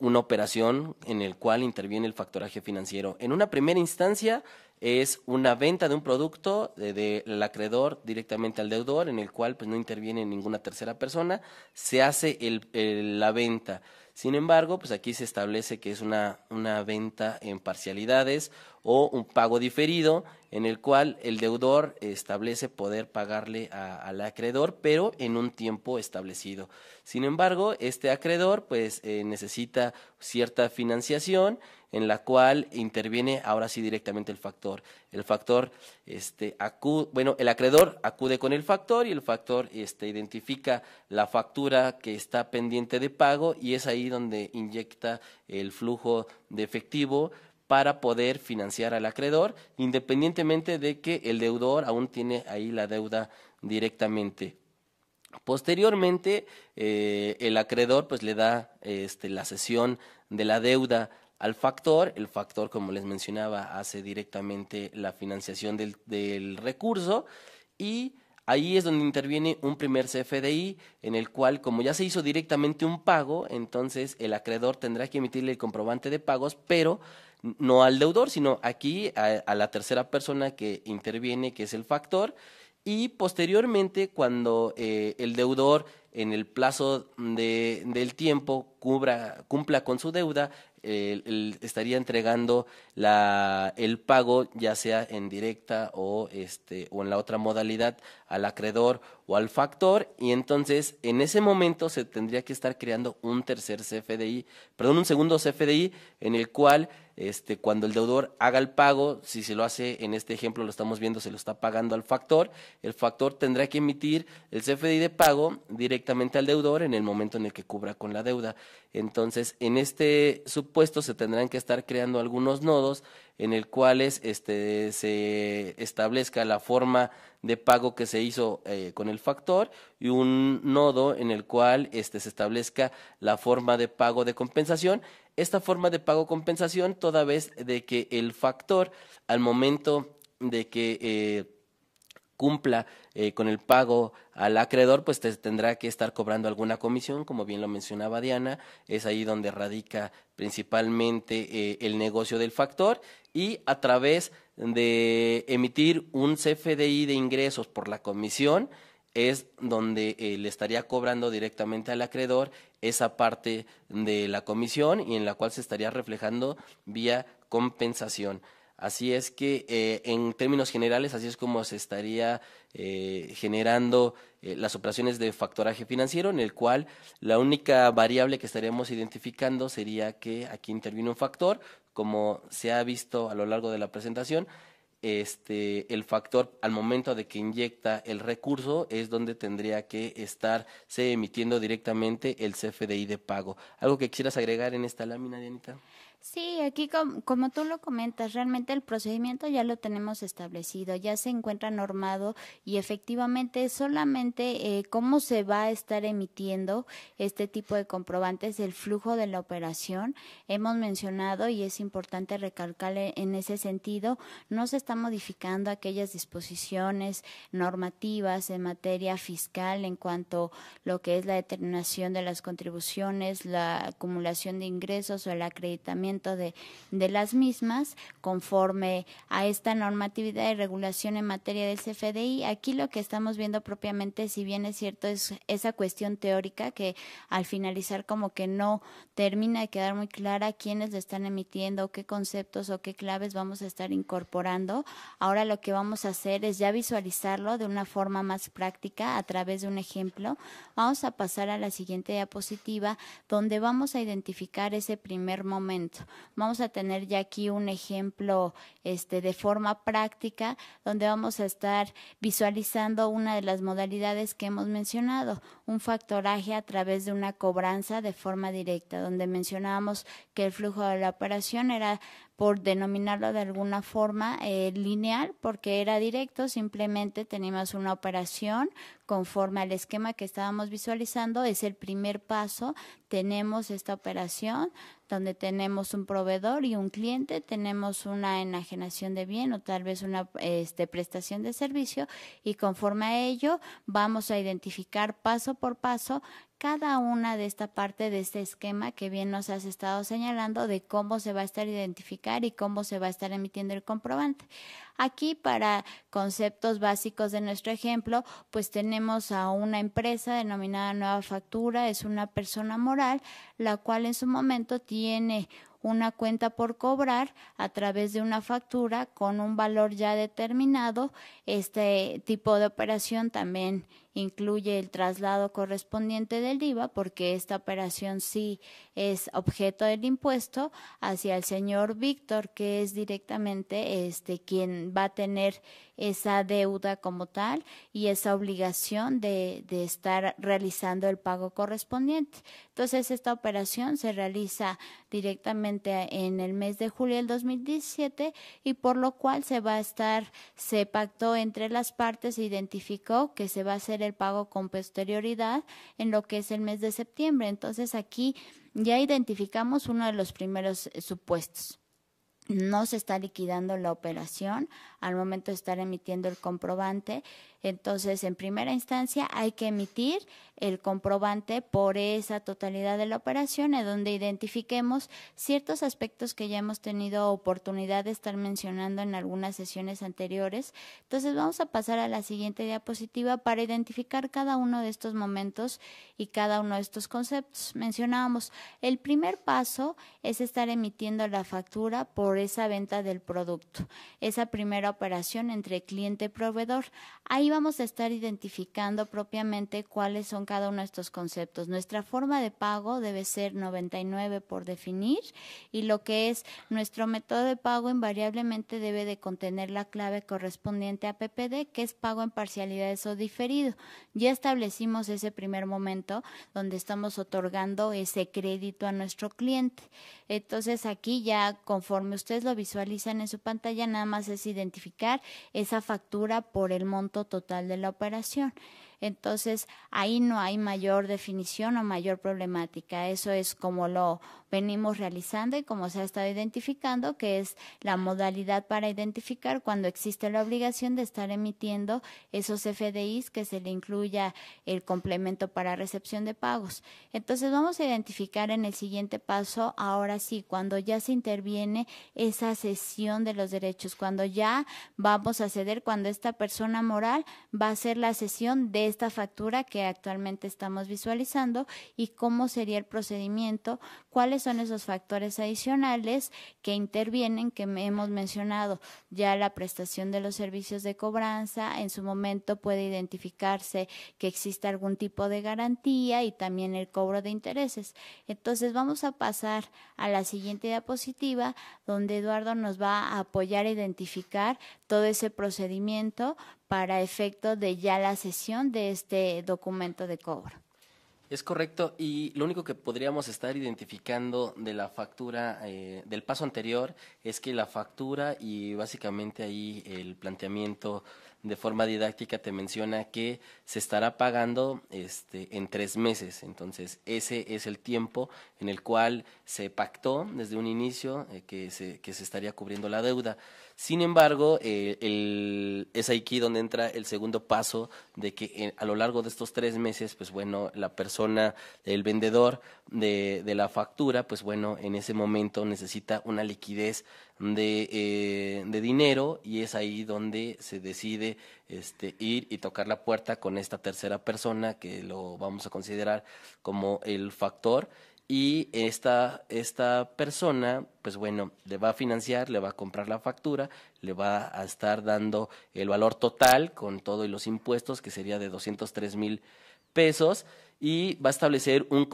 S2: una operación en la cual interviene el factoraje financiero. En una primera instancia es una venta de un producto del acreedor directamente al deudor, en el cual pues, no interviene ninguna tercera persona, se hace la venta. Sin embargo, pues aquí se establece que es una, una venta en parcialidades o un pago diferido en el cual el deudor establece poder pagarle al acreedor, pero en un tiempo establecido. Sin embargo, este acreedor pues eh, necesita cierta financiación en la cual interviene ahora sí directamente el factor. El factor, este, bueno, el acreedor acude con el factor y el factor este, identifica la factura que está pendiente de pago y es ahí donde inyecta el flujo de efectivo para poder financiar al acreedor, independientemente de que el deudor aún tiene ahí la deuda directamente. Posteriormente, eh, el acreedor pues le da este, la cesión de la deuda al factor. El factor, como les mencionaba, hace directamente la financiación del, recurso y ahí es donde interviene un primer CFDI en el cual, como ya se hizo directamente un pago, entonces el acreedor tendrá que emitirle el comprobante de pagos, pero no al deudor, sino aquí a, la tercera persona que interviene, que es el factor. Y posteriormente, cuando eh, el deudor en el plazo del tiempo cubra, cumpla con su deuda, el, estaría entregando la, el pago, ya sea en directa o, este, o en la otra modalidad, al acreedor o al factor. Y entonces, en ese momento se tendría que estar creando un tercer CFDI, perdón, un segundo CFDI en el cual este, cuando el deudor haga el pago, si se lo hace, en este ejemplo lo estamos viendo, se lo está pagando al factor, el factor tendrá que emitir el CFDI de pago directamente al deudor en el momento en el que cubra con la deuda. Entonces, en este supuesto se tendrán que estar creando algunos nodos en el cual este, se establezca la forma de pago que se hizo eh, con el factor y un nodo en el cual este, se establezca la forma de pago de compensación. Esta forma de pago compensación toda vez de que el factor al momento de que... Eh, cumpla eh, con el pago al acreedor, pues tendrá que estar cobrando alguna comisión, como bien lo mencionaba Diana, es ahí donde radica principalmente eh, el negocio del factor y a través de emitir un CFDI de ingresos por la comisión es donde eh, le estaría cobrando directamente al acreedor esa parte de la comisión y en la cual se estaría reflejando vía compensación. Así es que eh, en términos generales, así es como se estaría eh, generando eh, las operaciones de factoraje financiero, en el cual la única variable que estaríamos identificando sería que aquí interviene un factor, como se ha visto a lo largo de la presentación. Este, el factor al momento de que inyecta el recurso es donde tendría que estarse emitiendo directamente el CFDI de pago. ¿Algo que quisieras agregar en esta lámina, Dianita?
S1: Sí, aquí como tú lo comentas, realmente el procedimiento ya lo tenemos establecido, ya se encuentra normado y efectivamente solamente eh, cómo se va a estar emitiendo este tipo de comprobantes, el flujo de la operación, hemos mencionado y es importante recalcarle en ese sentido, no se está modificando aquellas disposiciones normativas en materia fiscal en cuanto lo que es la determinación de las contribuciones, la acumulación de ingresos o el acreditamiento de, las mismas conforme a esta normatividad y regulación en materia del CFDI. Aquí lo que estamos viendo propiamente, si bien es cierto, es esa cuestión teórica que al finalizar como que no termina de quedar muy clara quiénes lo están emitiendo, qué conceptos o qué claves vamos a estar incorporando. Ahora lo que vamos a hacer es ya visualizarlo de una forma más práctica a través de un ejemplo. Vamos a pasar a la siguiente diapositiva donde vamos a identificar ese primer momento. Vamos a tener ya aquí un ejemplo este, de forma práctica donde vamos a estar visualizando una de las modalidades que hemos mencionado, un factoraje a través de una cobranza de forma directa, donde mencionábamos que el flujo de la operación era por denominarlo de alguna forma eh, lineal, porque era directo, simplemente teníamos una operación conforme al esquema que estábamos visualizando, es el primer paso, tenemos esta operación, donde tenemos un proveedor y un cliente, tenemos una enajenación de bien o tal vez una este, prestación de servicio y conforme a ello vamos a identificar paso por paso cada una de esta parte de este esquema que bien nos has estado señalando de cómo se va a estar identificar y cómo se va a estar emitiendo el comprobante. Aquí para conceptos básicos de nuestro ejemplo, pues tenemos a una empresa denominada Nueva Factura, es una persona moral, la cual en su momento tiene una cuenta por cobrar a través de una factura con un valor ya determinado. Este tipo de operación también incluye el traslado correspondiente del IVA, porque esta operación sí es objeto del impuesto, hacia el señor Víctor, que es directamente este, quien va a tener esa deuda como tal y esa obligación de, estar realizando el pago correspondiente. Entonces, esta operación se realiza directamente en el mes de julio del 2017 y por lo cual se va a estar, se pactó entre las partes, se identificó que se va a hacer el pago con posterioridad en lo que es el mes de septiembre. Entonces aquí ya identificamos uno de los primeros eh, supuestos no se está liquidando la operación al momento de estar emitiendo el comprobante entonces, en primera instancia, hay que emitir el comprobante por esa totalidad de la operación, en donde identifiquemos ciertos aspectos que ya hemos tenido oportunidad de estar mencionando en algunas sesiones anteriores. Entonces, vamos a pasar a la siguiente diapositiva para identificar cada uno de estos momentos y cada uno de estos conceptos. Mencionábamos, el primer paso es estar emitiendo la factura por esa venta del producto, esa primera operación entre cliente proveedor. Ahí vamos a estar identificando propiamente cuáles son cada uno de estos conceptos. Nuestra forma de pago debe ser 99 por definir y lo que es nuestro método de pago invariablemente debe de contener la clave correspondiente a PPD, que es pago en parcialidades o diferido. Ya establecimos ese primer momento donde estamos otorgando ese crédito a nuestro cliente. Entonces aquí ya conforme ustedes lo visualizan en su pantalla, nada más es identificar esa factura por el monto total total de la operación. Entonces, ahí no hay mayor definición o mayor problemática. Eso es como lo venimos realizando y como se ha estado identificando, que es la modalidad para identificar cuando existe la obligación de estar emitiendo esos FDIs que se le incluya el complemento para recepción de pagos. Entonces, vamos a identificar en el siguiente paso, ahora sí, cuando ya se interviene esa cesión de los derechos, cuando ya vamos a ceder, cuando esta persona moral va a hacer la cesión de esta factura que actualmente estamos visualizando y cómo sería el procedimiento, cuáles son esos factores adicionales que intervienen, que hemos mencionado, ya la prestación de los servicios de cobranza, en su momento puede identificarse que existe algún tipo de garantía y también el cobro de intereses. Entonces vamos a pasar a la siguiente diapositiva donde Eduardo nos va a apoyar a identificar todo ese procedimiento para efecto de ya la sesión de este documento de cobro.
S2: Es correcto, y lo único que podríamos estar identificando de la factura, eh, del paso anterior, es que la factura y básicamente ahí el planteamiento de forma didáctica te menciona que se estará pagando este, en tres meses. Entonces, ese es el tiempo en el cual se pactó desde un inicio eh, que, se, que se estaría cubriendo la deuda. Sin embargo, eh, el, es aquí donde entra el segundo paso de que eh, a lo largo de estos tres meses, pues bueno, la persona, el vendedor de, de la factura, pues bueno, en ese momento necesita una liquidez de, eh, de, dinero y es ahí donde se decide este, ir y tocar la puerta con esta tercera persona que lo vamos a considerar como el factor y esta, esta persona, pues bueno, le va a financiar, le va a comprar la factura, le va a estar dando el valor total con todo y los impuestos, que sería de 203 mil pesos, y va a establecer un,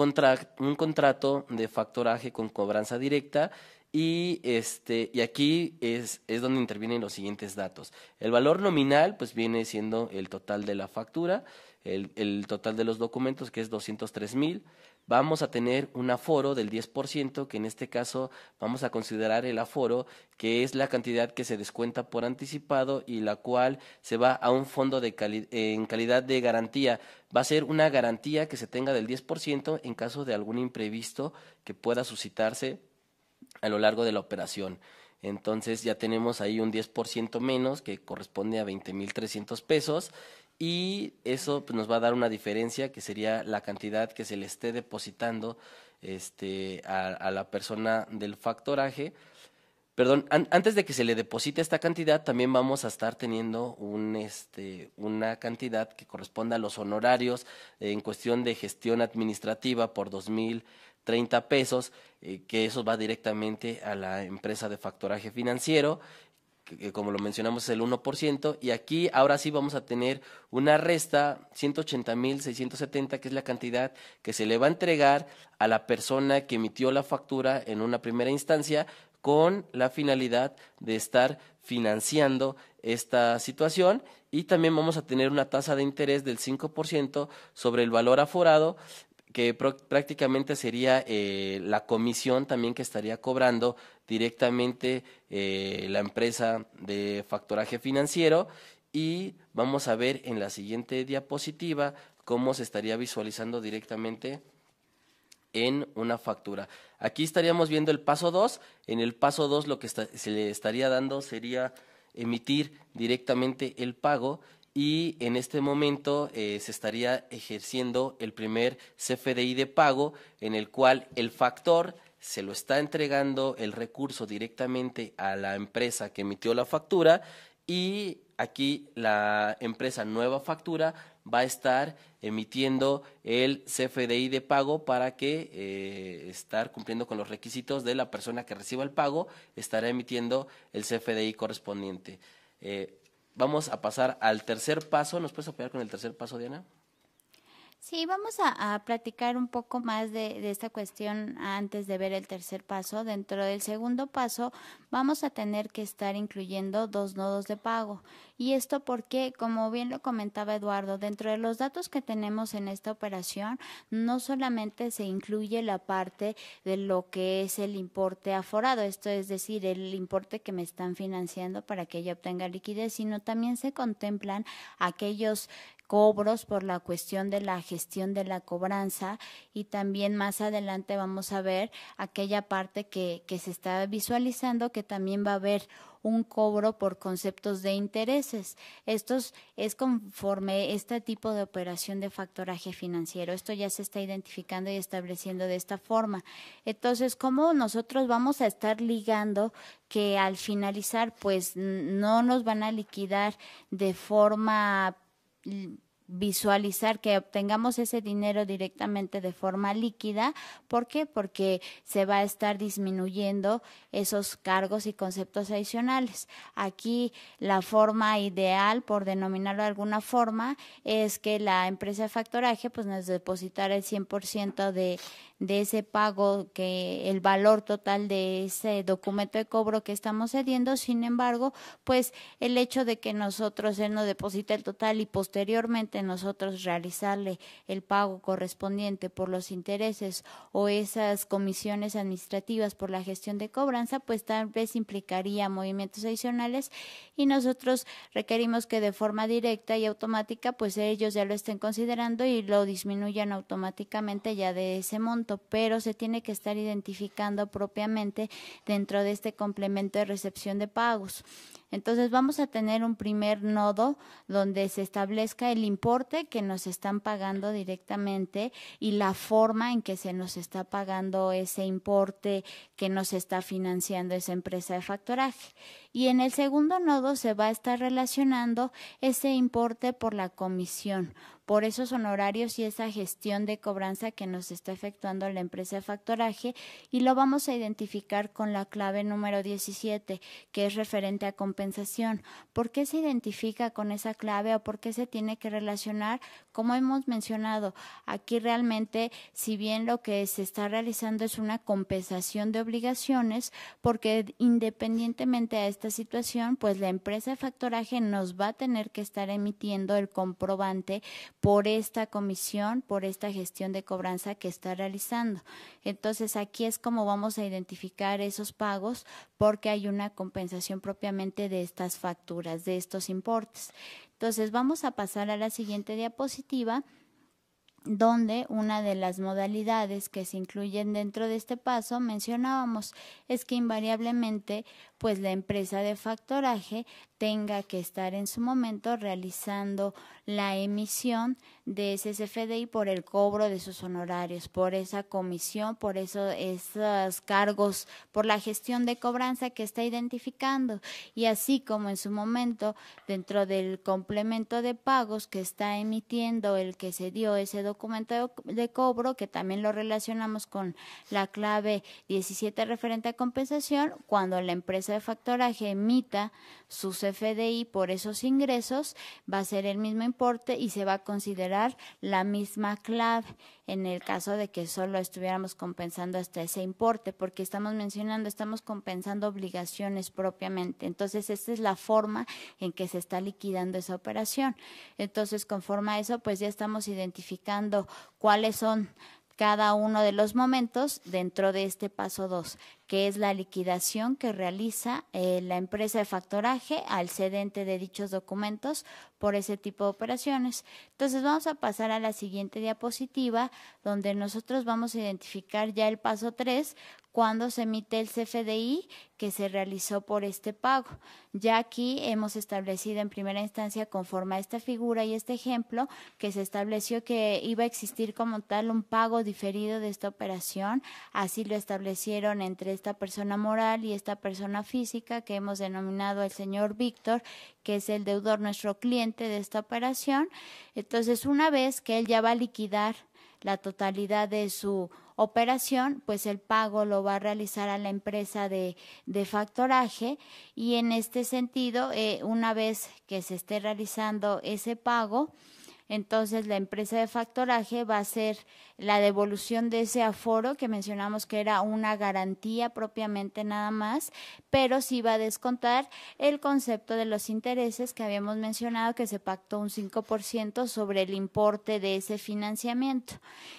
S2: un contrato de factoraje con cobranza directa y, este, y aquí es, es, donde intervienen los siguientes datos. El valor nominal, pues viene siendo el total de la factura, el, el total de los documentos, que es 203 mil vamos a tener un aforo del 10%, que en este caso vamos a considerar el aforo, que es la cantidad que se descuenta por anticipado y la cual se va a un fondo en calidad de garantía. Va a ser una garantía que se tenga del 10% en caso de algún imprevisto que pueda suscitarse a lo largo de la operación. Entonces ya tenemos ahí un 10% menos que corresponde a 20.300 pesos y eso pues, nos va a dar una diferencia que sería la cantidad que se le esté depositando este, a, la persona del factoraje. Perdón, antes de que se le deposite esta cantidad, también vamos a estar teniendo un, este, una cantidad que corresponda a los honorarios eh, en cuestión de gestión administrativa por 2.030 pesos, eh, que eso va directamente a la empresa de factoraje financiero que como lo mencionamos es el 1%, y aquí ahora sí vamos a tener una resta 180.670, que es la cantidad que se le va a entregar a la persona que emitió la factura en una primera instancia con la finalidad de estar financiando esta situación y también vamos a tener una tasa de interés del 5% sobre el valor aforado que prácticamente sería eh, la comisión también que estaría cobrando directamente eh, la empresa de factoraje financiero y vamos a ver en la siguiente diapositiva cómo se estaría visualizando directamente en una factura. Aquí estaríamos viendo el paso 2. En el paso 2 lo que se le estaría dando sería emitir directamente el pago y en este momento eh, se estaría ejerciendo el primer CFDI de pago en el cual el factor se lo está entregando el recurso directamente a la empresa que emitió la factura y aquí la empresa nueva factura va a estar emitiendo el CFDI de pago para que eh, estar cumpliendo con los requisitos de la persona que reciba el pago estará emitiendo el CFDI correspondiente. Eh, Vamos a pasar al tercer paso. ¿Nos puedes apoyar con el tercer paso, Diana?
S1: Sí, vamos a, platicar un poco más de, esta cuestión antes de ver el tercer paso. Dentro del segundo paso vamos a tener que estar incluyendo dos nodos de pago. Y esto porque, como bien lo comentaba Eduardo, dentro de los datos que tenemos en esta operación, no solamente se incluye la parte de lo que es el importe aforado, esto es decir, el importe que me están financiando para que yo obtenga liquidez, sino también se contemplan aquellos cobros por la cuestión de la gestión de la cobranza y también más adelante vamos a ver aquella parte que, se está visualizando que también va a haber un cobro por conceptos de intereses. Esto es conforme este tipo de operación de factoraje financiero. Esto ya se está identificando y estableciendo de esta forma. Entonces, ¿cómo nosotros vamos a estar ligando que al finalizar, pues no nos van a liquidar de forma visualizar que obtengamos ese dinero directamente de forma líquida. ¿Por qué? Porque se va a estar disminuyendo esos cargos y conceptos adicionales. Aquí la forma ideal, por denominarlo de alguna forma, es que la empresa de factoraje pues, nos depositara el 100% de, de ese pago, que el valor total de ese documento de cobro que estamos cediendo. Sin embargo, pues el hecho de que nosotros él no deposite el total y posteriormente nosotros realizarle el pago correspondiente por los intereses o esas comisiones administrativas por la gestión de cobranza, pues tal vez implicaría movimientos adicionales y nosotros requerimos que de forma directa y automática, pues ellos ya lo estén considerando y lo disminuyan automáticamente ya de ese monto pero se tiene que estar identificando propiamente dentro de este complemento de recepción de pagos. Entonces vamos a tener un primer nodo donde se establezca el importe que nos están pagando directamente y la forma en que se nos está pagando ese importe que nos está financiando esa empresa de factoraje. Y en el segundo nodo se va a estar relacionando ese importe por la comisión, por esos honorarios y esa gestión de cobranza que nos está efectuando la empresa de factoraje y lo vamos a identificar con la clave número 17, que es referente a compensación. ¿Por qué se identifica con esa clave o por qué se tiene que relacionar? Como hemos mencionado, aquí realmente, si bien lo que se está realizando es una compensación de obligaciones, porque independientemente a esta situación, pues la empresa de factoraje nos va a tener que estar emitiendo el comprobante por esta comisión, por esta gestión de cobranza que está realizando. Entonces, aquí es como vamos a identificar esos pagos porque hay una compensación propiamente de estas facturas, de estos importes. Entonces, vamos a pasar a la siguiente diapositiva donde una de las modalidades que se incluyen dentro de este paso mencionábamos es que invariablemente pues la empresa de factoraje tenga que estar en su momento realizando la emisión de ese CFDI por el cobro de sus honorarios, por esa comisión, por esos cargos, por la gestión de cobranza que está identificando. Y así como en su momento, dentro del complemento de pagos que está emitiendo el que se dio ese documento de cobro, que también lo relacionamos con la clave 17 referente a compensación, cuando la empresa de factoraje emita su CFDI por esos ingresos, va a ser el mismo importe y se va a considerar la misma clave en el caso de que solo estuviéramos compensando hasta ese importe, porque estamos mencionando, estamos compensando obligaciones propiamente. Entonces, esta es la forma en que se está liquidando esa operación. Entonces, conforme a eso, pues ya estamos identificando cuáles son cada uno de los momentos dentro de este paso 2, que es la liquidación que realiza eh, la empresa de factoraje al cedente de dichos documentos por ese tipo de operaciones. Entonces vamos a pasar a la siguiente diapositiva donde nosotros vamos a identificar ya el paso 3 cuando se emite el CFDI que se realizó por este pago. Ya aquí hemos establecido en primera instancia, conforme a esta figura y este ejemplo, que se estableció que iba a existir como tal un pago diferido de esta operación. Así lo establecieron entre esta persona moral y esta persona física que hemos denominado el señor Víctor, que es el deudor, nuestro cliente de esta operación. Entonces, una vez que él ya va a liquidar la totalidad de su operación, pues el pago lo va a realizar a la empresa de, factoraje y en este sentido, eh, una vez que se esté realizando ese pago, entonces, la empresa de factoraje va a ser la devolución de ese aforo que mencionamos que era una garantía propiamente nada más, pero sí va a descontar el concepto de los intereses que habíamos mencionado que se pactó un 5% sobre el importe de ese financiamiento.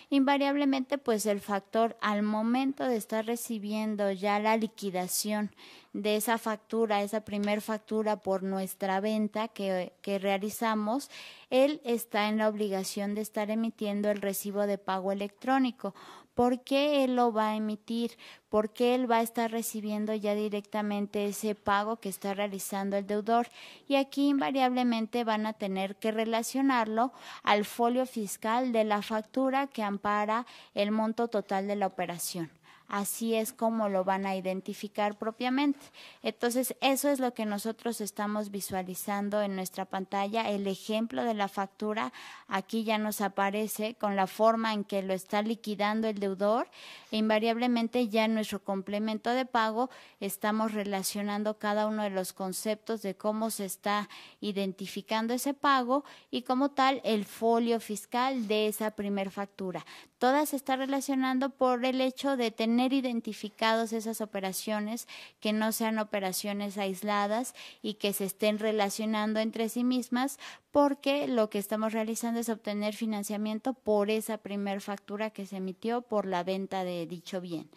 S1: Invariablemente, pues el factor al momento de estar recibiendo ya la liquidación de esa factura, esa primer factura por nuestra venta que, que realizamos, él está en la obligación de estar emitiendo el recibo de pago electrónico. ¿Por qué él lo va a emitir? ¿Por qué él va a estar recibiendo ya directamente ese pago que está realizando el deudor? Y aquí invariablemente van a tener que relacionarlo al folio fiscal de la factura que ampara el monto total de la operación así es como lo van a identificar propiamente. Entonces, eso es lo que nosotros estamos visualizando en nuestra pantalla. El ejemplo de la factura aquí ya nos aparece con la forma en que lo está liquidando el deudor. E invariablemente ya en nuestro complemento de pago estamos relacionando cada uno de los conceptos de cómo se está identificando ese pago y como tal el folio fiscal de esa primera factura todas se está relacionando por el hecho de tener identificados esas operaciones, que no sean operaciones aisladas y que se estén relacionando entre sí mismas, porque lo que estamos realizando es obtener financiamiento por esa primer factura que se emitió por la venta de dicho bien.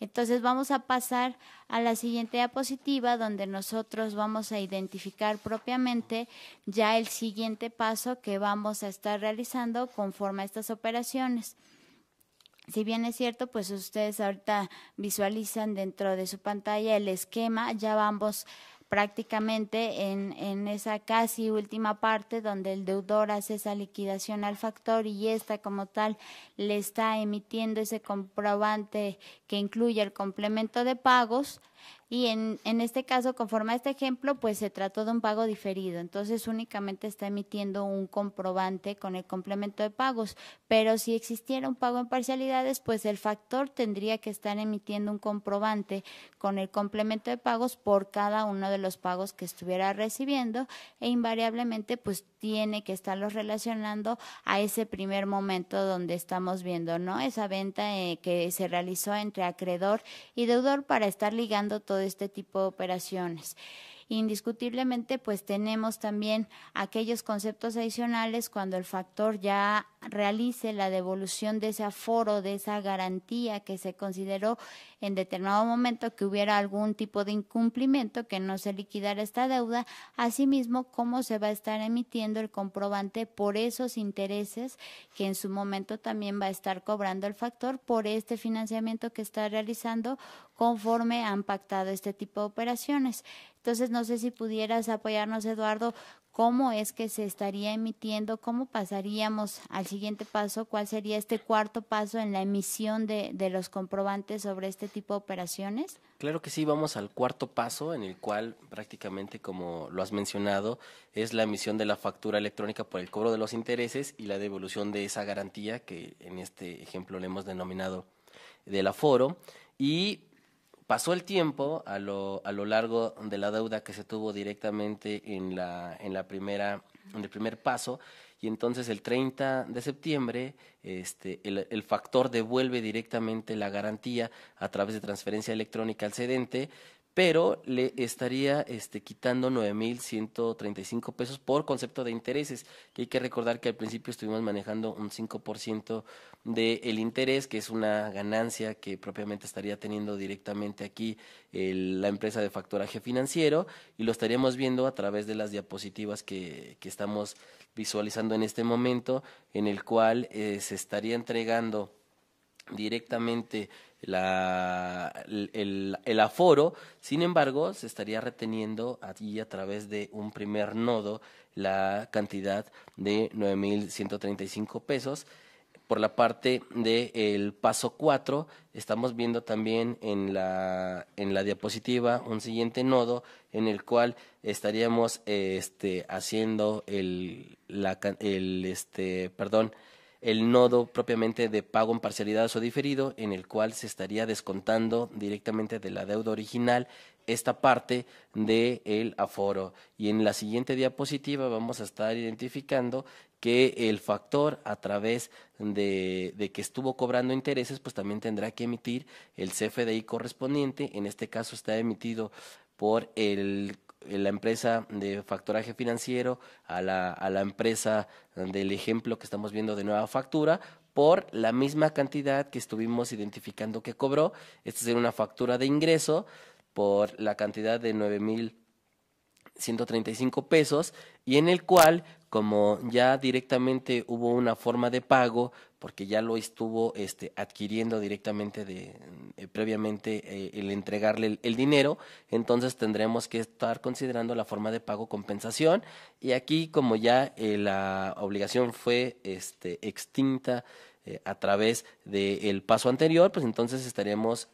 S1: Entonces vamos a pasar a la siguiente diapositiva donde nosotros vamos a identificar propiamente ya el siguiente paso que vamos a estar realizando conforme a estas operaciones si bien es cierto, pues ustedes ahorita visualizan dentro de su pantalla el esquema, ya vamos prácticamente en, en, esa casi última parte donde el deudor hace esa liquidación al factor y esta como tal le está emitiendo ese comprobante que incluye el complemento de pagos y en, este caso, conforme a este ejemplo, pues se trató de un pago diferido. Entonces únicamente está emitiendo un comprobante con el complemento de pagos. Pero si existiera un pago en parcialidades, pues el factor tendría que estar emitiendo un comprobante con el complemento de pagos por cada uno de los pagos que estuviera recibiendo e invariablemente pues tiene que estarlos relacionando a ese primer momento donde estamos viendo, ¿no? Esa venta eh, que se realizó entre acreedor y deudor para estar ligando todo de este tipo de operaciones. Indiscutiblemente, pues tenemos también aquellos conceptos adicionales cuando el factor ya realice la devolución de ese aforo, de esa garantía que se consideró en determinado momento que hubiera algún tipo de incumplimiento, que no se liquidara esta deuda, asimismo cómo se va a estar emitiendo el comprobante por esos intereses que en su momento también va a estar cobrando el factor por este financiamiento que está realizando conforme han pactado este tipo de operaciones. Entonces, no sé si pudieras apoyarnos, Eduardo, cómo es que se estaría emitiendo, cómo pasaríamos al siguiente paso, cuál sería este cuarto paso en la emisión de, los comprobantes sobre este tipo de operaciones.
S2: Claro que sí, vamos al cuarto paso en el cual prácticamente, como lo has mencionado, es la emisión de la factura electrónica por el cobro de los intereses y la devolución de esa garantía que en este ejemplo le hemos denominado del aforo y Pasó el tiempo a lo, largo de la deuda que se tuvo directamente en, la, en, la primera, el primer paso y entonces el 30 de septiembre este, el, el, factor devuelve directamente la garantía a través de transferencia electrónica al cedente, pero le estaría este, quitando 9.135 pesos por concepto de intereses. Y hay que recordar que al principio estuvimos manejando un 5% del interés, que es una ganancia que propiamente estaría teniendo directamente aquí la empresa de factoraje financiero, y lo estaríamos viendo a través de las diapositivas que, que estamos visualizando en este momento, en el cual eh, se estaría entregando directamente el, aforo. Sin embargo, se estaría reteniendo aquí a través de un primer nodo la cantidad de 9.135 pesos. Por la parte del paso 4, estamos viendo también en la, en la diapositiva un siguiente nodo en el cual estaríamos este, haciendo el, el este, perdón, el nodo propiamente de pago en parcialidades o diferido, en el cual se estaría descontando directamente de la deuda original esta parte del el aforo. Y en la siguiente diapositiva vamos a estar identificando que el factor a través de, de, que estuvo cobrando intereses, pues también tendrá que emitir el CFDI correspondiente. En este caso está emitido por el eh, la empresa de factoraje financiero a la, a la empresa del ejemplo que estamos viendo de nueva factura por la misma cantidad que estuvimos identificando que cobró. Esta es una factura de ingreso por la cantidad de 9.135 pesos y en el cual como ya directamente hubo una forma de pago, porque ya lo estuvo este, adquiriendo directamente de, eh, previamente eh, el entregarle el, dinero, entonces tendremos que estar considerando la forma de pago compensación y aquí como ya eh, la obligación fue este, extinta a través del paso anterior, pues entonces estaremos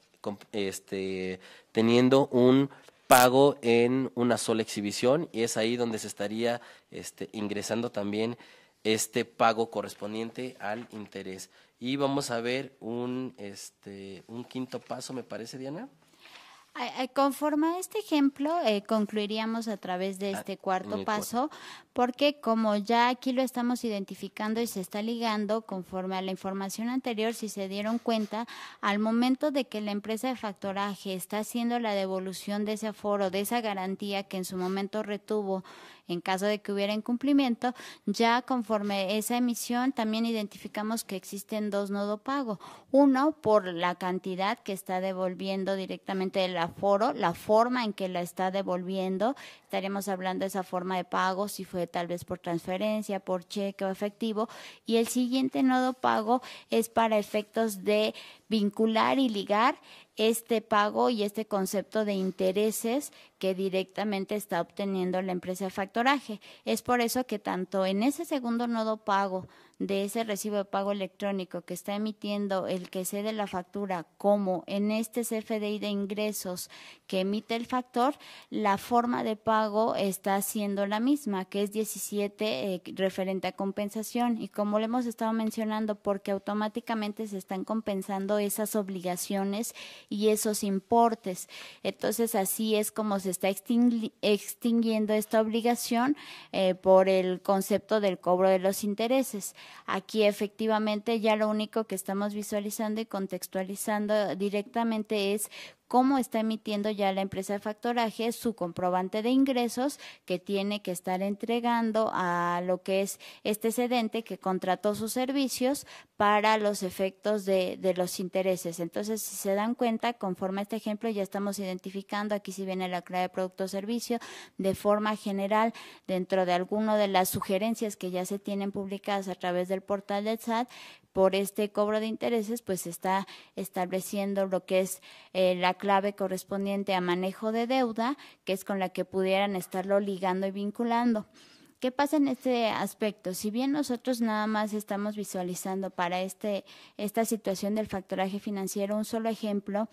S2: este, teniendo un pago en una sola exhibición y es ahí donde se estaría este, ingresando también este pago correspondiente al interés. Y vamos a ver un, este, un quinto paso, me parece, Diana.
S1: Conforme a este ejemplo, eh, concluiríamos a través de ah, este cuarto paso, porque como ya aquí lo estamos identificando y se está ligando conforme a la información anterior, si se dieron cuenta, al momento de que la empresa de factoraje está haciendo la devolución de ese aforo, de esa garantía que en su momento retuvo en caso de que hubiera incumplimiento, ya conforme esa emisión también identificamos que existen dos nodo pago. Uno por la cantidad que está devolviendo directamente el aforo, la forma en que la está devolviendo. Estaremos hablando de esa forma de pago, si fue tal vez por transferencia, por cheque o efectivo. Y el siguiente nodo pago es para efectos de vincular y ligar este pago y este concepto de intereses que directamente está obteniendo la empresa de factoraje. Es por eso que tanto en ese segundo nodo pago de ese recibo de pago electrónico que está emitiendo el que cede la factura como en este CFDI de ingresos que emite el factor, la forma de pago está siendo la misma, que es 17 eh, referente a compensación. Y como lo hemos estado mencionando, porque automáticamente se están compensando esas obligaciones y esos importes. Entonces, así es como se se está extinguiendo esta obligación eh, por el concepto del cobro de los intereses. Aquí efectivamente ya lo único que estamos visualizando y contextualizando directamente es cómo está emitiendo ya la empresa de factoraje su comprobante de ingresos que tiene que estar entregando a lo que es este cedente que contrató sus servicios para los efectos de, los intereses. Entonces, si se dan cuenta, conforme a este ejemplo, ya estamos identificando, aquí si viene la clave de producto o servicio, de forma general, dentro de alguno de las sugerencias que ya se tienen publicadas a través del portal del SAT, por este cobro de intereses, pues está estableciendo lo que es eh, la clave correspondiente a manejo de deuda, que es con la que pudieran estarlo ligando y vinculando. ¿Qué pasa en este aspecto? Si bien nosotros nada más estamos visualizando para este, esta situación del factoraje financiero un solo ejemplo,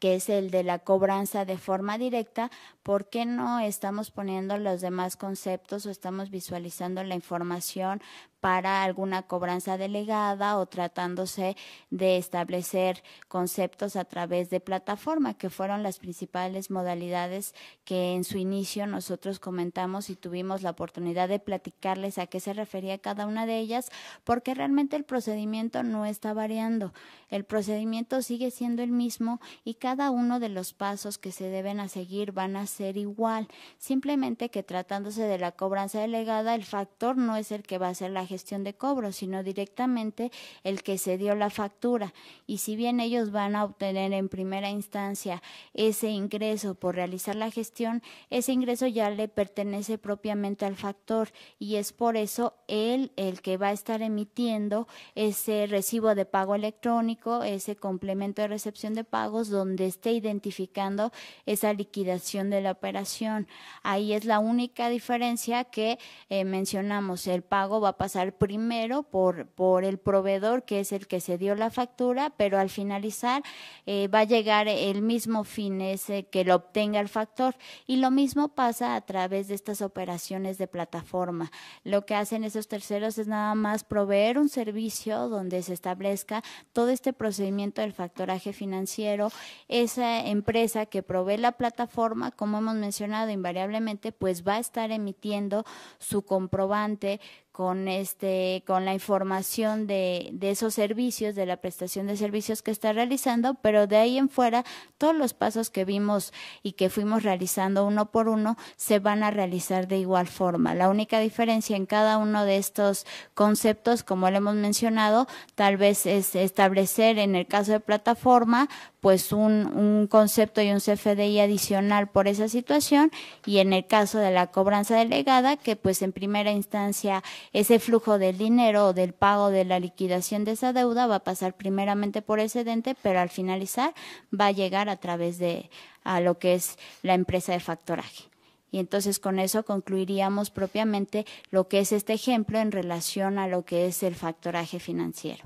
S1: que es el de la cobranza de forma directa, ¿por qué no estamos poniendo los demás conceptos o estamos visualizando la información para alguna cobranza delegada o tratándose de establecer conceptos a través de plataforma, que fueron las principales modalidades que en su inicio nosotros comentamos y tuvimos la oportunidad de platicarles a qué se refería cada una de ellas, porque realmente el procedimiento no está variando. El procedimiento sigue siendo el mismo y cada uno de los pasos que se deben a seguir van a ser igual. Simplemente que tratándose de la cobranza delegada, el factor no es el que va a ser la gestión de cobro, sino directamente el que se dio la factura. Y si bien ellos van a obtener en primera instancia ese ingreso por realizar la gestión, ese ingreso ya le pertenece propiamente al factor y es por eso él el que va a estar emitiendo ese recibo de pago electrónico, ese complemento de recepción de pagos donde esté identificando esa liquidación de la operación. Ahí es la única diferencia que eh, mencionamos, el pago va a pasar primero por, por el proveedor, que es el que se dio la factura, pero al finalizar eh, va a llegar el mismo fin ese que lo obtenga el factor. Y lo mismo pasa a través de estas operaciones de plataforma. Lo que hacen esos terceros es nada más proveer un servicio donde se establezca todo este procedimiento del factoraje financiero. Esa empresa que provee la plataforma, como hemos mencionado invariablemente, pues va a estar emitiendo su comprobante con este con la información de, de, esos servicios de la prestación de servicios que está realizando pero de ahí en fuera todos los pasos que vimos y que fuimos realizando uno por uno se van a realizar de igual forma la única diferencia en cada uno de estos conceptos como le hemos mencionado tal vez es establecer en el caso de plataforma pues un, concepto y un CFDI adicional por esa situación y en el caso de la cobranza delegada que pues en primera instancia ese flujo del dinero o del pago de la liquidación de esa deuda va a pasar primeramente por excedente, pero al finalizar va a llegar a través de a lo que es la empresa de factoraje. Y entonces con eso concluiríamos propiamente lo que es este ejemplo en relación a lo que es el factoraje financiero.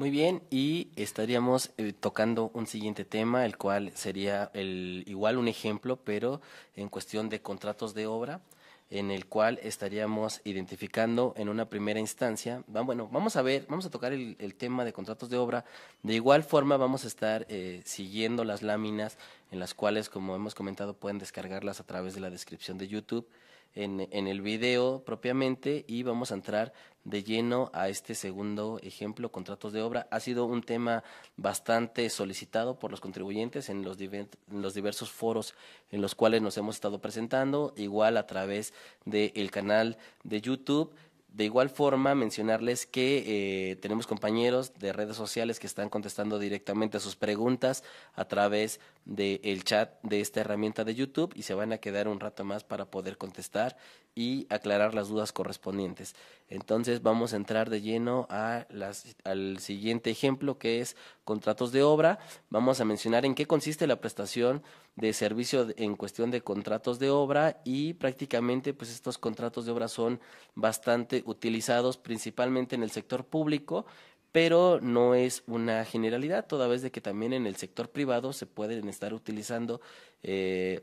S2: Muy bien, y estaríamos eh, tocando un siguiente tema, el cual sería el, igual un ejemplo, pero en cuestión de contratos de obra en el cual estaríamos identificando en una primera instancia. Bueno, vamos a ver, vamos a tocar el, tema de contratos de obra. De igual forma vamos a estar eh, siguiendo las láminas en las cuales, como hemos comentado, pueden descargarlas a través de la descripción de YouTube en, en el video propiamente y vamos a entrar de lleno a este segundo ejemplo, contratos de obra. Ha sido un tema bastante solicitado por los contribuyentes en los, diversos foros en los cuales nos hemos estado presentando, igual a través del canal de YouTube de igual forma, mencionarles que eh, tenemos compañeros de redes sociales que están contestando directamente a sus preguntas a través del chat de esta herramienta de YouTube y se van a quedar un rato más para poder contestar y aclarar las dudas correspondientes. Entonces vamos a entrar de lleno a las, al siguiente ejemplo que es contratos de obra. Vamos a mencionar en qué consiste la prestación de servicio en cuestión de contratos de obra y prácticamente pues estos contratos de obra son bastante utilizados principalmente en el sector público, pero no es una generalidad, toda vez de que también en el sector privado se pueden estar utilizando eh,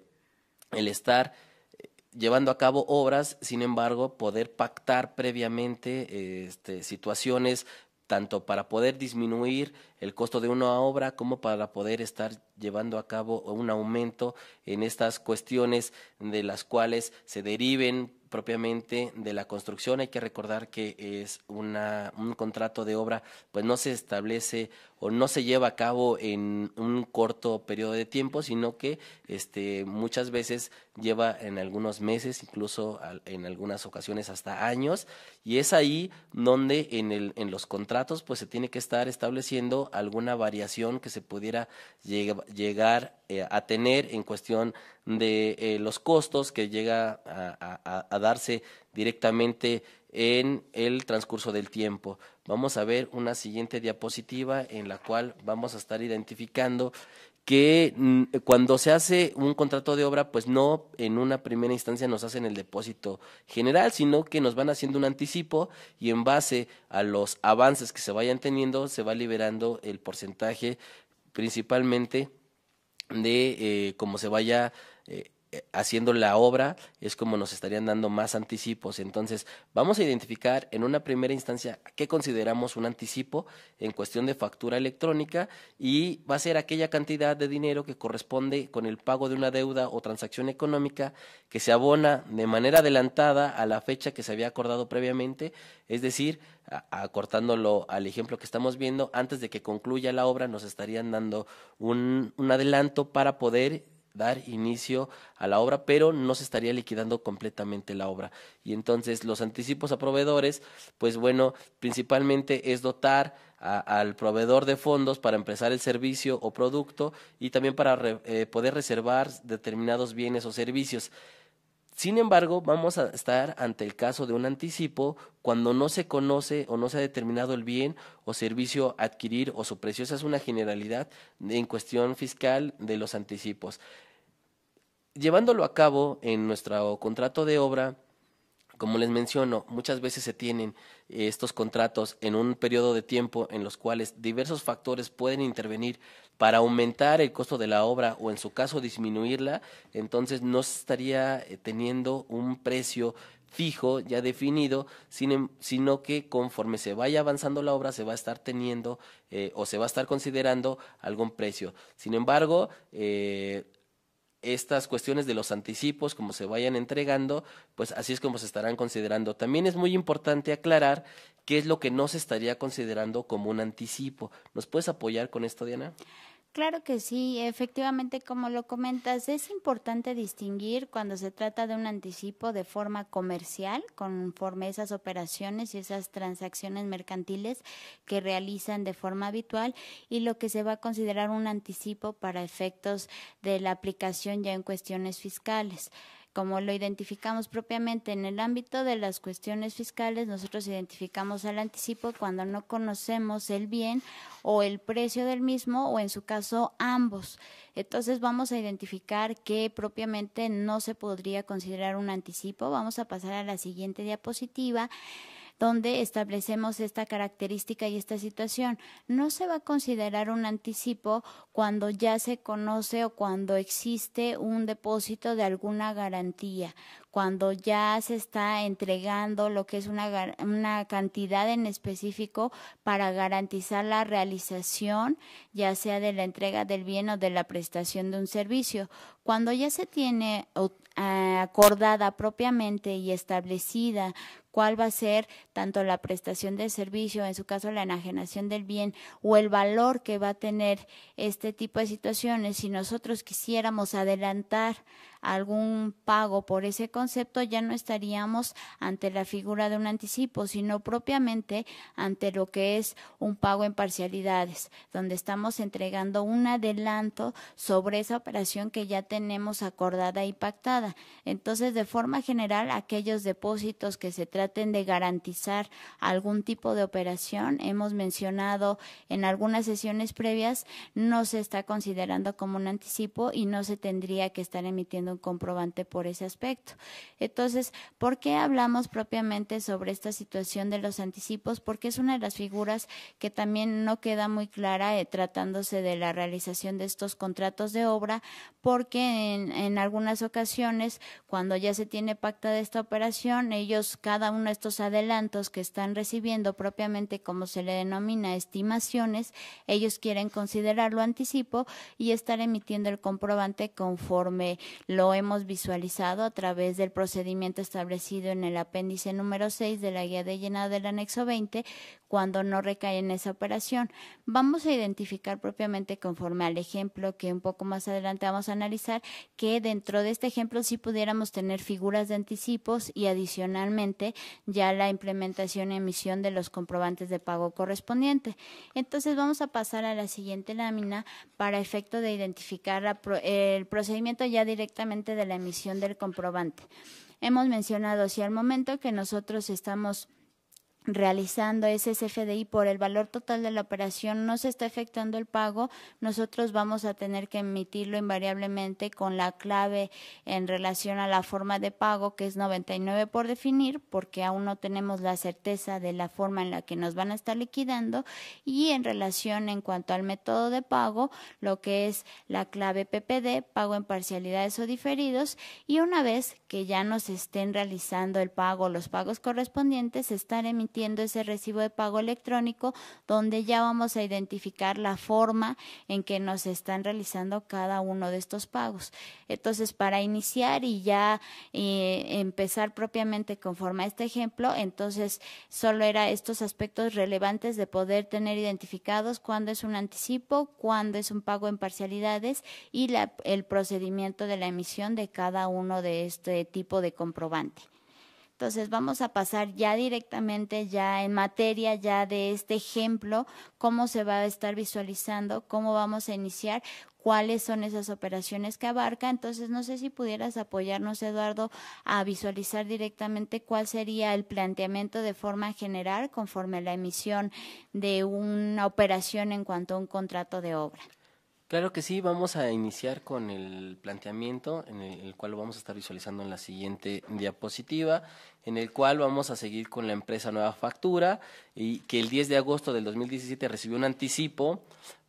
S2: el estar eh, llevando a cabo obras, sin embargo, poder pactar previamente eh, este, situaciones tanto para poder disminuir el costo de una obra como para poder estar llevando a cabo un aumento en estas cuestiones de las cuales se deriven propiamente de la construcción. Hay que recordar que es una, un contrato de obra, pues no se establece o no se lleva a cabo en un corto periodo de tiempo, sino que este, muchas veces lleva en algunos meses, incluso en algunas ocasiones hasta años, y es ahí donde en, el, en los contratos pues se tiene que estar estableciendo alguna variación que se pudiera llegar eh, a tener en cuestión de eh, los costos que llega a darse directamente en el transcurso del tiempo. Vamos a ver una siguiente diapositiva en la cual vamos a estar identificando que mm, cuando se hace un contrato de obra, pues no en una primera instancia nos hacen el depósito general, sino que nos van haciendo un anticipo y en base a los avances que se vayan teniendo, se va liberando el porcentaje principalmente de eh, cómo se vaya eh, eh, haciendo la obra es como nos estarían dando más anticipos. Entonces, vamos a identificar en una primera instancia qué consideramos un anticipo en cuestión de factura electrónica y va a ser aquella cantidad de dinero que corresponde con el pago de una deuda o transacción económica que se abona de manera adelantada a la fecha que se había acordado previamente, es decir, acortándolo al ejemplo que estamos viendo, antes de que concluya la obra nos estarían dando un, un adelanto para poder dar inicio a la obra, pero no se estaría liquidando completamente la obra. Y entonces los anticipos a proveedores, pues bueno, principalmente es dotar al proveedor de fondos para empezar el servicio o producto y también para eh, poder reservar determinados bienes o servicios. Sin embargo, vamos a estar ante el caso de un anticipo cuando no se conoce o no se ha determinado el bien o servicio a adquirir o su precio. Esa es una generalidad en cuestión fiscal de los anticipos llevándolo a cabo en nuestro contrato de obra, como les menciono, muchas veces se tienen eh, estos contratos en un periodo de tiempo en los cuales diversos factores pueden intervenir para aumentar el costo de la obra o en su caso disminuirla, entonces no se estaría eh, teniendo un precio fijo, ya definido, em, sino que conforme se vaya avanzando la obra se va a estar teniendo eh, o se va a estar considerando algún precio. Sin embargo, estas cuestiones de los anticipos, como se vayan entregando, pues así es como se estarán considerando. También es muy importante aclarar qué es lo que no se estaría considerando como un anticipo. ¿Nos puedes apoyar con esto, Diana?
S1: Claro que sí, efectivamente, como lo comentas, es importante distinguir cuando se trata de un anticipo de forma comercial, conforme esas operaciones y esas transacciones mercantiles que realizan de forma habitual, y lo que se va a considerar un anticipo para efectos de la aplicación ya en cuestiones fiscales como lo identificamos propiamente en el ámbito de las cuestiones fiscales, nosotros identificamos al anticipo cuando no conocemos el bien o el precio del mismo o en su caso ambos. Entonces vamos a identificar que propiamente no se podría considerar un anticipo. Vamos a pasar a la siguiente diapositiva donde establecemos esta característica y esta situación. No se va a considerar un anticipo cuando ya se conoce o cuando existe un depósito de alguna garantía, cuando ya se está entregando lo que es una, una cantidad en específico para garantizar la realización, ya sea de la entrega del bien o de la prestación de un servicio. Cuando ya se tiene eh, acordada propiamente y establecida cuál va a ser tanto la prestación del servicio, en su caso la enajenación del bien o el valor que va a tener este tipo de situaciones, si nosotros quisiéramos adelantar algún pago por ese concepto, ya no estaríamos ante la figura de un anticipo, sino propiamente ante lo que es un pago en parcialidades, donde estamos entregando un adelanto sobre esa operación que ya tenemos acordada y pactada. Entonces, de forma general, aquellos depósitos que se traten de garantizar algún tipo de operación, hemos mencionado en algunas sesiones previas, no se está considerando como un anticipo y no se tendría que estar emitiendo comprobante por ese aspecto. Entonces, ¿por qué hablamos propiamente sobre esta situación de los anticipos? Porque es una de las figuras que también no queda muy clara eh, tratándose de la realización de estos contratos de obra, porque en, algunas ocasiones, cuando ya se tiene pactada esta operación, ellos, cada uno de estos adelantos que están recibiendo propiamente, como se le denomina, estimaciones, ellos quieren considerarlo anticipo y estar emitiendo el comprobante conforme lo hemos visualizado a través del procedimiento establecido en el apéndice número 6 de la guía de llenado del anexo 20, cuando no recae en esa operación. Vamos a identificar propiamente conforme al ejemplo que un poco más adelante vamos a analizar que dentro de este ejemplo sí pudiéramos tener figuras de anticipos y adicionalmente ya la implementación y emisión de los comprobantes de pago correspondiente. Entonces vamos a pasar a la siguiente lámina para efecto de identificar el procedimiento ya directamente de la emisión del comprobante. Hemos mencionado hacia al momento que nosotros estamos realizando ese CFDI por el valor total de la operación no se está efectuando el pago, nosotros vamos a tener que emitirlo invariablemente con la clave en relación a la forma de pago que es 99 por definir porque aún no tenemos la certeza de la forma en la que nos van a estar liquidando y en relación en cuanto al método de pago, lo que es la clave PPD, pago en parcialidades o diferidos y una vez que ya nos estén realizando el pago, los pagos correspondientes, estar emitiendo ese recibo de pago electrónico donde ya vamos a identificar la forma en que nos están realizando cada uno de estos pagos. Entonces, para iniciar y ya eh, empezar propiamente conforme a este ejemplo, entonces solo era estos aspectos relevantes de poder tener identificados cuándo es un anticipo, cuándo es un pago en parcialidades y el procedimiento de la emisión de cada uno de este tipo de comprobante. Entonces vamos a pasar ya directamente, ya en materia, ya de este ejemplo, cómo se va a estar visualizando, cómo vamos a iniciar, cuáles son esas operaciones que abarca. Entonces, no sé si pudieras apoyarnos, Eduardo, a visualizar directamente cuál sería el planteamiento de forma general conforme a la emisión de una operación en cuanto a un contrato de obra.
S2: Claro que sí, vamos a iniciar con el planteamiento en el, cual lo vamos a estar visualizando en la siguiente diapositiva, en el cual vamos a seguir con la empresa Nueva Factura y que el 10 de agosto del 2017 recibió un anticipo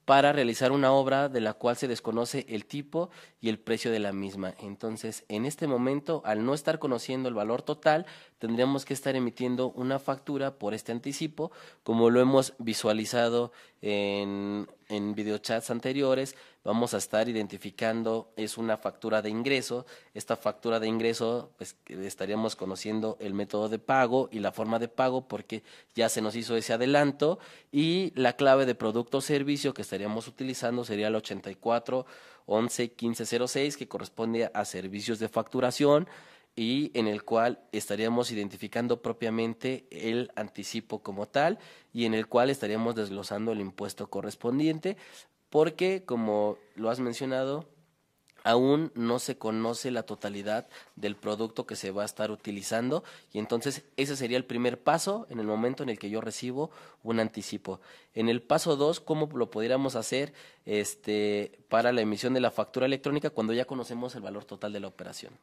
S2: para realizar una obra de la cual se desconoce el tipo y el precio de la misma. Entonces, en este momento, al no estar conociendo el valor total, tendríamos que estar emitiendo una factura por este anticipo, como lo hemos visualizado en, videochats anteriores, vamos a estar identificando, es una factura de ingreso, esta factura de ingreso, pues estaríamos conociendo el método de pago y la forma de pago porque ya se nos hizo ese adelanto y la clave de producto o servicio que estaríamos utilizando sería el 84 111506, que corresponde a servicios de facturación y en el cual estaríamos identificando propiamente el anticipo como tal y en el cual estaríamos desglosando el impuesto correspondiente, porque como lo has mencionado, aún no se conoce la totalidad del producto que se va a estar utilizando y entonces ese sería el primer paso en el momento en el que yo recibo un anticipo. En el paso dos, ¿cómo lo pudiéramos hacer este, para la emisión de la factura electrónica cuando ya conocemos el valor total de la operación?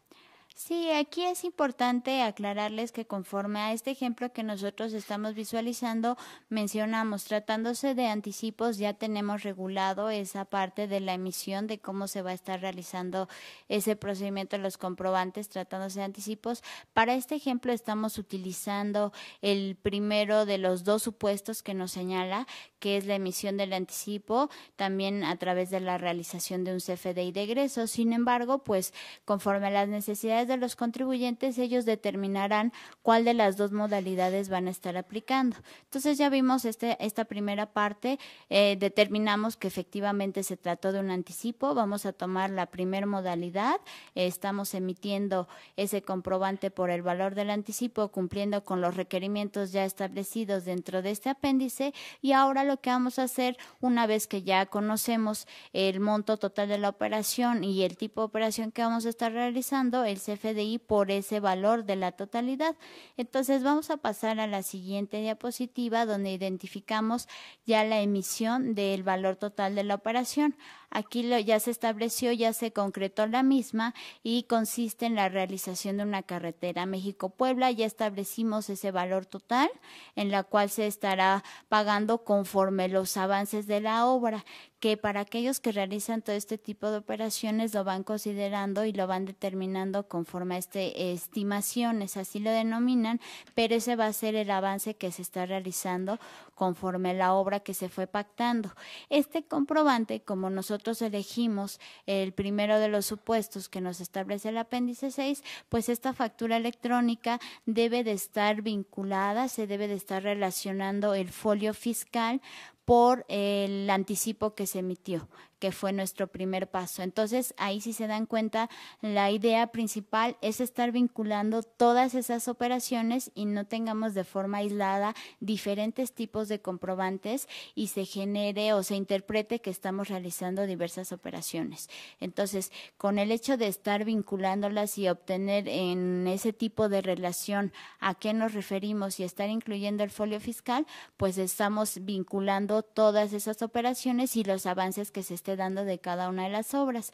S1: Sí, aquí es importante aclararles que conforme a este ejemplo que nosotros estamos visualizando, mencionamos, tratándose de anticipos, ya tenemos regulado esa parte de la emisión, de cómo se va a estar realizando ese procedimiento de los comprobantes, tratándose de anticipos. Para este ejemplo estamos utilizando el primero de los dos supuestos que nos señala, que es la emisión del anticipo, también a través de la realización de un CFDI de egreso. Sin embargo, pues conforme a las necesidades, de los contribuyentes, ellos determinarán cuál de las dos modalidades van a estar aplicando. Entonces ya vimos este, esta primera parte, eh, determinamos que efectivamente se trató de un anticipo, vamos a tomar la primera modalidad, estamos emitiendo ese comprobante por el valor del anticipo, cumpliendo con los requerimientos ya establecidos dentro de este apéndice y ahora lo que vamos a hacer una vez que ya conocemos el monto total de la operación y el tipo de operación que vamos a estar realizando, el FDI por ese valor de la totalidad. Entonces vamos a pasar a la siguiente diapositiva donde identificamos ya la emisión del valor total de la operación. Aquí ya se estableció, ya se concretó la misma y consiste en la realización de una carretera México-Puebla. Ya establecimos ese valor total en la cual se estará pagando conforme los avances de la obra que para aquellos que realizan todo este tipo de operaciones lo van considerando y lo van determinando conforme a este, eh, estimaciones, así lo denominan, pero ese va a ser el avance que se está realizando conforme a la obra que se fue pactando. Este comprobante, como nosotros elegimos el primero de los supuestos que nos establece el apéndice 6, pues esta factura electrónica debe de estar vinculada, se debe de estar relacionando el folio fiscal por el anticipo que se emitió, que fue nuestro primer paso. Entonces, ahí sí se dan cuenta, la idea principal es estar vinculando todas esas operaciones y no tengamos de forma aislada diferentes tipos de comprobantes y se genere o se interprete que estamos realizando diversas operaciones. Entonces, con el hecho de estar vinculándolas y obtener en ese tipo de relación a qué nos referimos y estar incluyendo el folio fiscal, pues estamos vinculando todas esas operaciones y los avances que se están dando de cada una de las obras.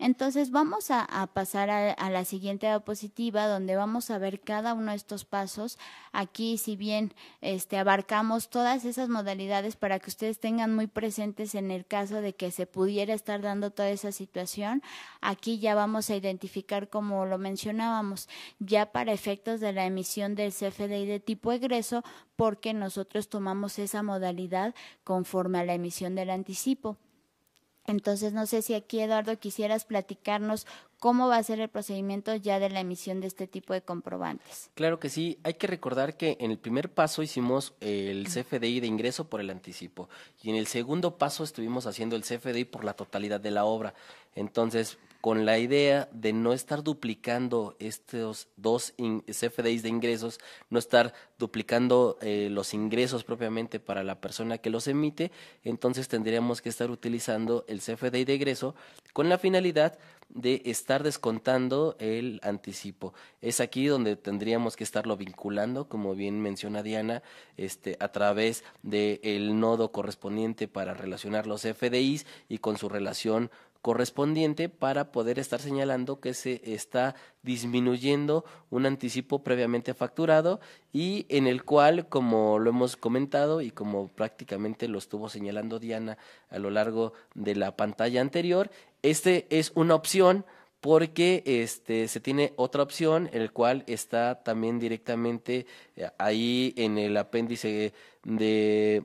S1: Entonces vamos a, pasar a, la siguiente diapositiva donde vamos a ver cada uno de estos pasos. Aquí, si bien este, abarcamos todas esas modalidades para que ustedes tengan muy presentes en el caso de que se pudiera estar dando toda esa situación, aquí ya vamos a identificar como lo mencionábamos, ya para efectos de la emisión del CFDI de tipo egreso, porque nosotros tomamos esa modalidad conforme a la emisión del anticipo. Entonces, no sé si aquí, Eduardo, quisieras platicarnos cómo va a ser el procedimiento ya de la emisión de este tipo de comprobantes.
S2: Claro que sí. Hay que recordar que en el primer paso hicimos el CFDI de ingreso por el anticipo y en el segundo paso estuvimos haciendo el CFDI por la totalidad de la obra. Entonces, con la idea de no estar duplicando estos dos CFDI CFDIs de ingresos, no estar duplicando eh, los ingresos propiamente para la persona que los emite, entonces tendríamos que estar utilizando el CFDI de egreso con la finalidad de estar descontando el anticipo. Es aquí donde tendríamos que estarlo vinculando, como bien menciona Diana, este, a través del nodo correspondiente para relacionar los FDIs y con su relación correspondiente para poder estar señalando que se está disminuyendo un anticipo previamente facturado y en el cual, como lo hemos comentado y como prácticamente lo estuvo señalando Diana a lo largo de la pantalla anterior, este es una opción porque este se tiene otra opción el cual está también directamente eh, ahí en el apéndice de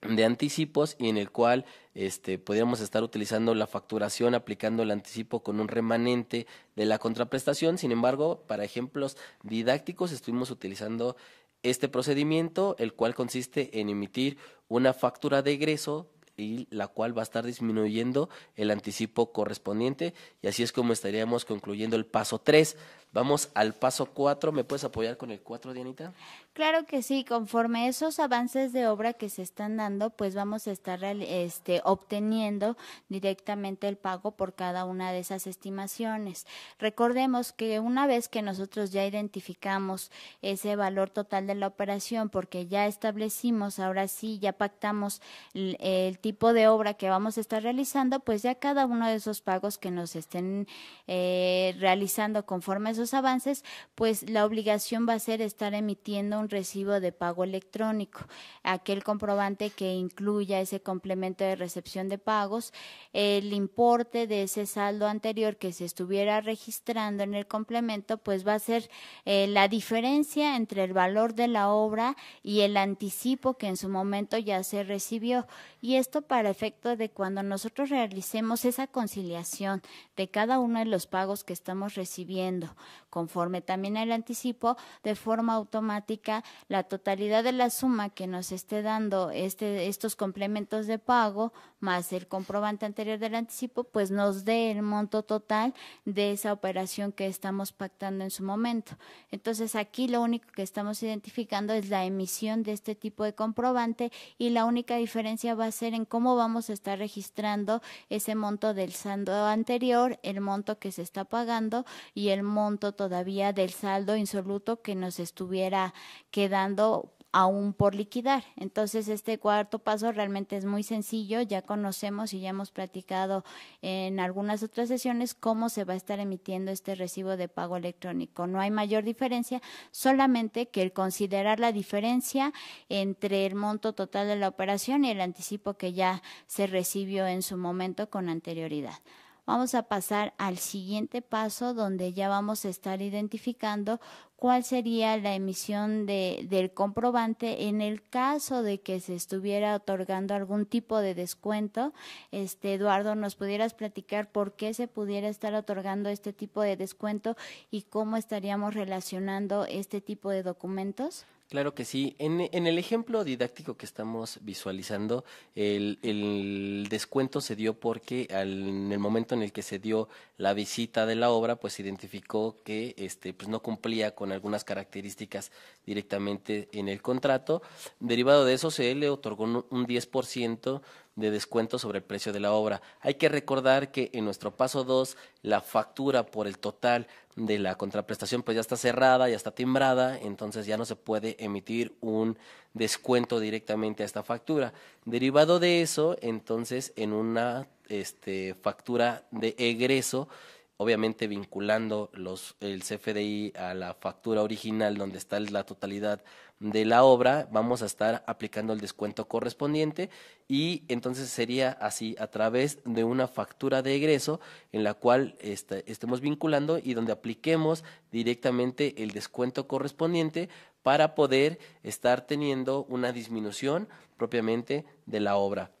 S2: de anticipos y en el cual este, podríamos estar utilizando la facturación aplicando el anticipo con un remanente de la contraprestación. Sin embargo, para ejemplos didácticos estuvimos utilizando este procedimiento, el cual consiste en emitir una factura de egreso y la cual va a estar disminuyendo el anticipo correspondiente y así es como estaríamos concluyendo el paso 3. Vamos al paso 4. ¿Me puedes apoyar con el 4, Dianita?
S1: Claro que sí. Conforme esos avances de obra que se están dando, pues vamos a estar este, obteniendo directamente el pago por cada una de esas estimaciones. Recordemos que una vez que nosotros ya identificamos ese valor total de la operación, porque ya establecimos, ahora sí, ya pactamos el, tipo de obra que vamos a estar realizando, pues ya cada uno de esos pagos que nos estén eh, realizando conforme esos avances, pues la obligación va a ser estar emitiendo un recibo de pago electrónico, aquel comprobante que incluya ese complemento de recepción de pagos, el importe de ese saldo anterior que se estuviera registrando en el complemento, pues va a ser eh, la diferencia entre el valor de la obra y el anticipo que en su momento ya se recibió. Y esto para efecto de cuando nosotros realicemos esa conciliación de cada uno de los pagos que estamos recibiendo conforme también al anticipo, de forma automática la totalidad de la suma que nos esté dando este, estos complementos de pago más el comprobante anterior del anticipo, pues nos dé el monto total de esa operación que estamos pactando en su momento. Entonces aquí lo único que estamos identificando es la emisión de este tipo de comprobante y la única diferencia va a ser en cómo vamos a estar registrando ese monto del saldo anterior, el monto que se está pagando y el monto todavía del saldo insoluto que nos estuviera quedando aún por liquidar. Entonces, este cuarto paso realmente es muy sencillo, ya conocemos y ya hemos platicado en algunas otras sesiones cómo se va a estar emitiendo este recibo de pago electrónico. No hay mayor diferencia, solamente que el considerar la diferencia entre el monto total de la operación y el anticipo que ya se recibió en su momento con anterioridad vamos a pasar al siguiente paso donde ya vamos a estar identificando cuál sería la emisión del comprobante en el caso de que se estuviera otorgando algún tipo de descuento. Este, Eduardo, ¿nos pudieras platicar por qué se pudiera estar otorgando este tipo de descuento y cómo estaríamos relacionando este tipo de documentos?
S2: Claro que sí. En, el ejemplo didáctico que estamos visualizando, el, descuento se dio porque al, en el momento en el que se dio la visita de la obra, pues se identificó que este, pues no cumplía con algunas características directamente en el contrato. Derivado de eso, se le otorgó un, un 10% de descuento sobre el precio de la obra. Hay que recordar que en nuestro paso 2, la factura por el total de la contraprestación pues ya está cerrada, ya está timbrada, entonces ya no se puede emitir un descuento directamente a esta factura. Derivado de eso, entonces en una este, factura de egreso, obviamente vinculando los, el CFDI a la factura original donde está la totalidad de la obra, vamos a estar aplicando el descuento correspondiente y entonces sería así a través de una factura de egreso en la cual este, estemos vinculando y donde apliquemos directamente el descuento correspondiente para poder estar teniendo una disminución propiamente de la obra.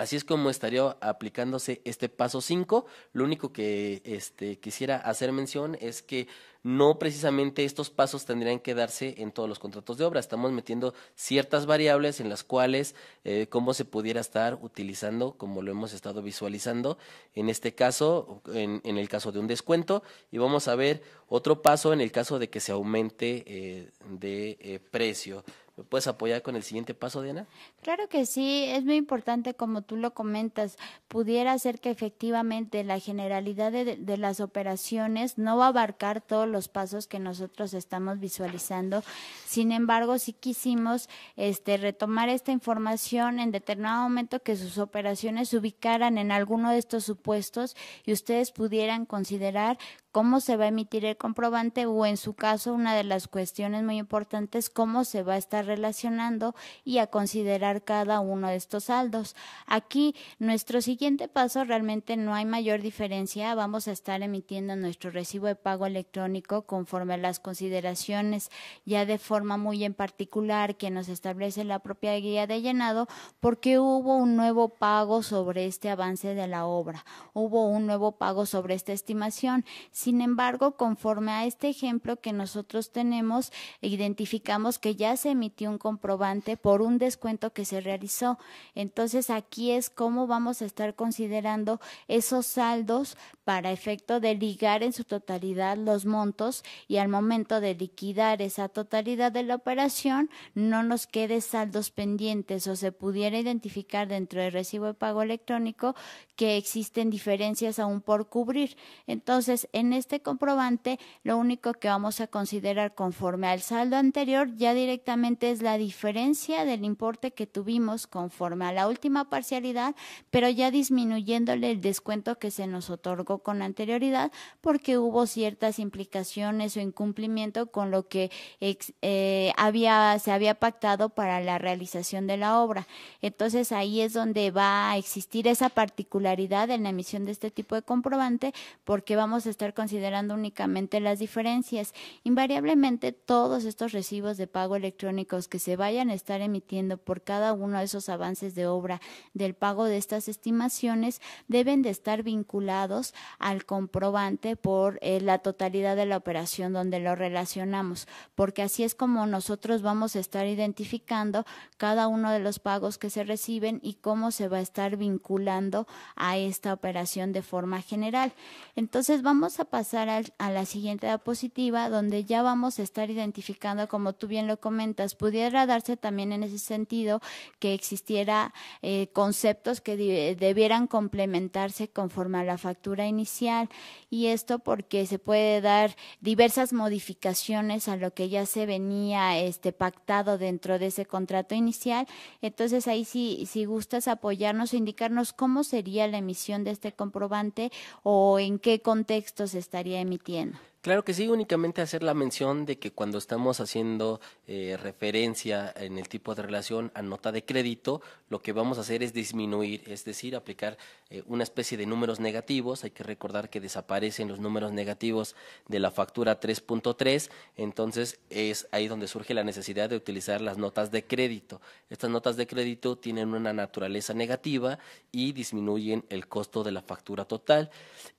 S2: Así es como estaría aplicándose este paso 5. Lo único que este, quisiera hacer mención es que no precisamente estos pasos tendrían que darse en todos los contratos de obra. Estamos metiendo ciertas variables en las cuales eh, cómo se pudiera estar utilizando, como lo hemos estado visualizando en este caso, en, el caso de un descuento. Y vamos a ver otro paso en el caso de que se aumente eh, de eh, precio puedes apoyar con el siguiente paso, Diana?
S1: Claro que sí, es muy importante, como tú lo comentas, pudiera ser que efectivamente la generalidad de, las operaciones no va a abarcar todos los pasos que nosotros estamos visualizando. Sin embargo, si quisimos este, retomar esta información en determinado momento que sus operaciones se ubicaran en alguno de estos supuestos y ustedes pudieran considerar cómo se va a emitir el comprobante o, en su caso, una de las cuestiones muy importantes, cómo se va a estar relacionando y a considerar cada uno de estos saldos. Aquí, nuestro siguiente paso realmente no hay mayor diferencia. Vamos a estar emitiendo nuestro recibo de pago electrónico conforme a las consideraciones, ya de forma muy en particular que nos establece la propia guía de llenado, porque hubo un nuevo pago sobre este avance de la obra. Hubo un nuevo pago sobre esta estimación. Sin embargo, conforme a este ejemplo que nosotros tenemos, identificamos que ya se emitió un comprobante por un descuento que se realizó. Entonces aquí es cómo vamos a estar considerando esos saldos para efecto de ligar en su totalidad los montos y al momento de liquidar esa totalidad de la operación no nos quede saldos pendientes o se pudiera identificar dentro del recibo de pago electrónico que existen diferencias aún por cubrir. Entonces, en este comprobante, lo único que vamos a considerar conforme al saldo anterior, ya directamente es la diferencia del importe que tuvimos conforme a la última parcialidad, pero ya disminuyéndole el descuento que se nos otorgó con anterioridad porque hubo ciertas implicaciones o incumplimiento con lo que eh, había, se había pactado para la realización de la obra. Entonces ahí es donde va a existir esa particularidad en la emisión de este tipo de comprobante porque vamos a estar considerando únicamente las diferencias. Invariablemente todos estos recibos de pago electrónico que se vayan a estar emitiendo por cada uno de esos avances de obra del pago de estas estimaciones deben de estar vinculados al comprobante por eh, la totalidad de la operación donde lo relacionamos, porque así es como nosotros vamos a estar identificando cada uno de los pagos que se reciben y cómo se va a estar vinculando a esta operación de forma general. Entonces vamos a pasar a la siguiente diapositiva donde ya vamos a estar identificando, como tú bien lo comentas, pudiera darse también en ese sentido que existiera eh, conceptos que debieran complementarse conforme a la factura inicial y esto porque se puede dar diversas modificaciones a lo que ya se venía este pactado dentro de ese contrato inicial. Entonces ahí si, si gustas apoyarnos o indicarnos cómo sería la emisión de este comprobante o en qué contexto se estaría emitiendo.
S2: Claro que sí, únicamente hacer la mención de que cuando estamos haciendo eh, referencia en el tipo de relación a nota de crédito, lo que vamos a hacer es disminuir, es decir, aplicar eh, una especie de números negativos. Hay que recordar que desaparecen los números negativos de la factura 3.3, entonces es ahí donde surge la necesidad de utilizar las notas de crédito. Estas notas de crédito tienen una naturaleza negativa y disminuyen el costo de la factura total.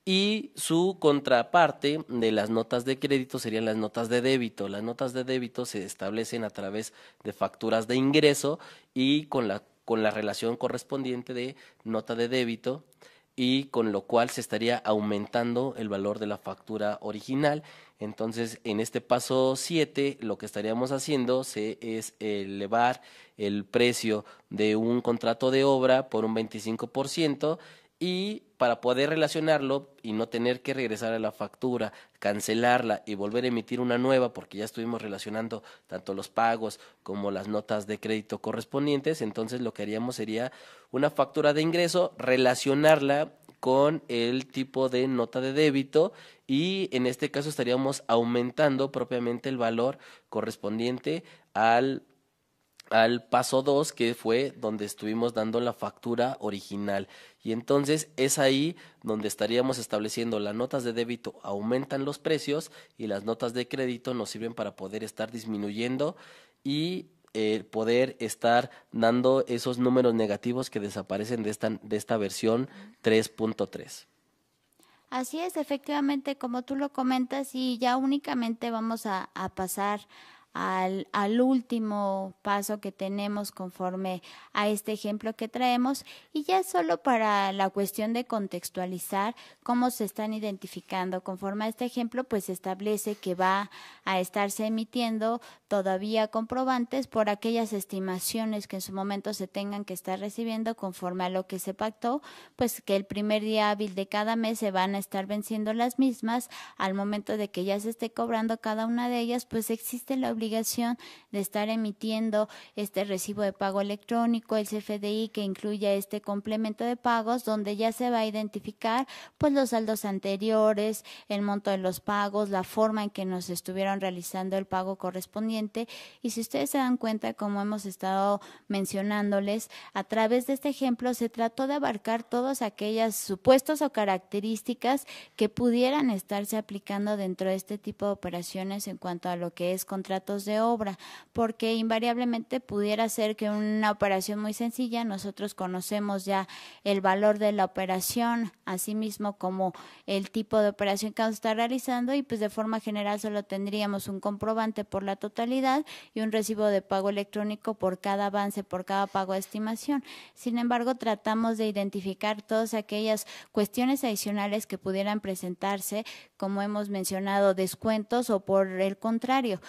S2: Y su contraparte de las notas de crédito serían las notas de débito. Las notas de débito se establecen a través de facturas de ingreso y con la, con la relación correspondiente de nota de débito y con lo cual se estaría aumentando el valor de la factura original. Entonces, en este paso 7, lo que estaríamos haciendo se, es elevar el precio de un contrato de obra por un 25% y para poder relacionarlo y no tener que regresar a la factura, cancelarla y volver a emitir una nueva, porque ya estuvimos relacionando tanto los pagos como las notas de crédito correspondientes, entonces lo que haríamos sería una factura de ingreso, relacionarla con el tipo de nota de débito y en este caso estaríamos aumentando propiamente el valor correspondiente al al paso 2, que fue donde estuvimos dando la factura original. Y entonces es ahí donde estaríamos estableciendo las notas de débito aumentan los precios y las notas de crédito nos sirven para poder estar disminuyendo y eh, poder estar dando esos números negativos que desaparecen de esta, de esta versión 3.3.
S1: Así es, efectivamente, como tú lo comentas, y ya únicamente vamos a pasar al, último paso que tenemos conforme a este ejemplo que traemos y ya solo para la cuestión de contextualizar cómo se están identificando. Conforme a este ejemplo, pues se establece que va a estarse emitiendo todavía comprobantes por aquellas estimaciones que en su momento se tengan que estar recibiendo conforme a lo que se pactó, pues que el primer día hábil de cada mes se van a estar venciendo las mismas. Al momento de que ya se esté cobrando cada una de ellas, pues existe la obligación de estar emitiendo este recibo de pago electrónico, el CFDI que incluya este complemento de pagos donde ya se va a identificar pues los saldos anteriores, el monto de los pagos, la forma en que nos estuvieron realizando el pago correspondiente y si ustedes se dan cuenta como hemos estado mencionándoles, a través de este ejemplo se trató de abarcar todos aquellas supuestos o características que pudieran estarse aplicando dentro de este tipo de operaciones en cuanto a lo que es contrato de obra, porque invariablemente pudiera ser que una operación muy sencilla, nosotros conocemos ya el valor de la operación, así mismo como el tipo de operación que vamos a realizando y pues de forma general solo tendríamos un comprobante por la totalidad y un recibo de pago electrónico por cada avance, por cada pago de estimación. Sin embargo, tratamos de identificar todas aquellas cuestiones adicionales que pudieran presentarse, como hemos mencionado, descuentos o por el contrario,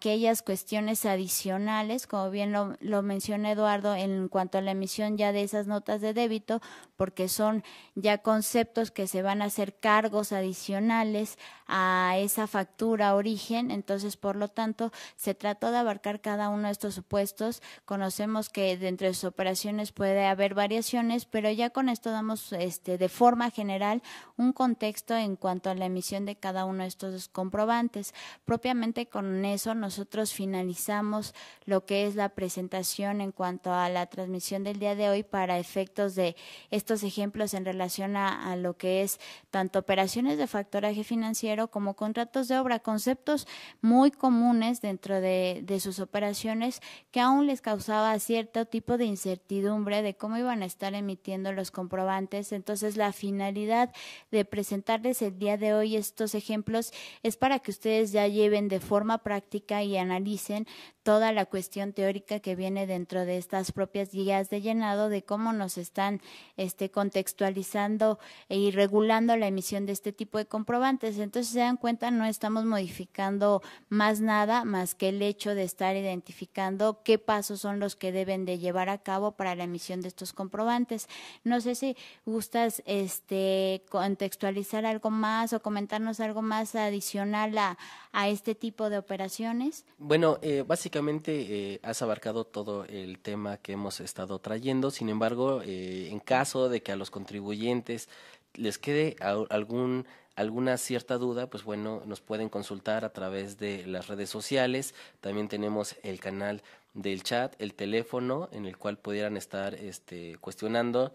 S1: qué aquellas cuestiones adicionales, como bien lo, menciona Eduardo, en cuanto a la emisión ya de esas notas de débito, porque son ya conceptos que se van a hacer cargos adicionales a esa factura origen. Entonces, por lo tanto, se trató de abarcar cada uno de estos supuestos. Conocemos que dentro de sus operaciones puede haber variaciones, pero ya con esto damos este, de forma general un contexto en cuanto a la emisión de cada uno de estos comprobantes. Propiamente con eso nos nosotros finalizamos lo que es la presentación en cuanto a la transmisión del día de hoy para efectos de estos ejemplos en relación a, lo que es tanto operaciones de factoraje financiero como contratos de obra, conceptos muy comunes dentro de, de sus operaciones que aún les causaba cierto tipo de incertidumbre de cómo iban a estar emitiendo los comprobantes. Entonces, la finalidad de presentarles el día de hoy estos ejemplos es para que ustedes ya lleven de forma práctica y analicen toda la cuestión teórica que viene dentro de estas propias guías de llenado, de cómo nos están este, contextualizando y regulando la emisión de este tipo de comprobantes. Entonces, se dan cuenta, no estamos modificando más nada más que el hecho de estar identificando qué pasos son los que deben de llevar a cabo para la emisión de estos comprobantes. No sé si gustas este, contextualizar algo más o comentarnos algo más adicional a este tipo de operaciones.
S2: Bueno, eh, básicamente eh, has abarcado todo el tema que hemos estado trayendo. Sin embargo, eh, en caso de que a los contribuyentes les quede alguna cierta duda, pues bueno, nos pueden consultar a través de las redes sociales. También tenemos el canal del chat, el teléfono en el cual pudieran estar este, cuestionando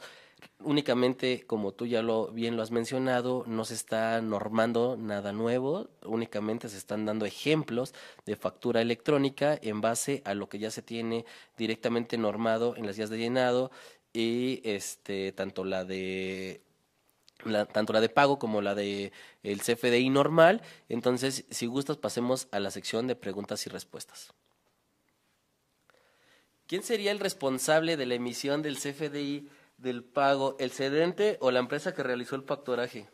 S2: únicamente, como tú ya lo bien lo has mencionado, no se está normando nada nuevo, únicamente se están dando ejemplos de factura electrónica en base a lo que ya se tiene directamente normado en las guías de llenado y este tanto la de tanto la de pago como la de el CFDI normal. Entonces, si gustas, pasemos a la sección de preguntas y respuestas. ¿Quién sería el responsable de la emisión del CFDI? del pago el cedente o la empresa que realizó el factoraje?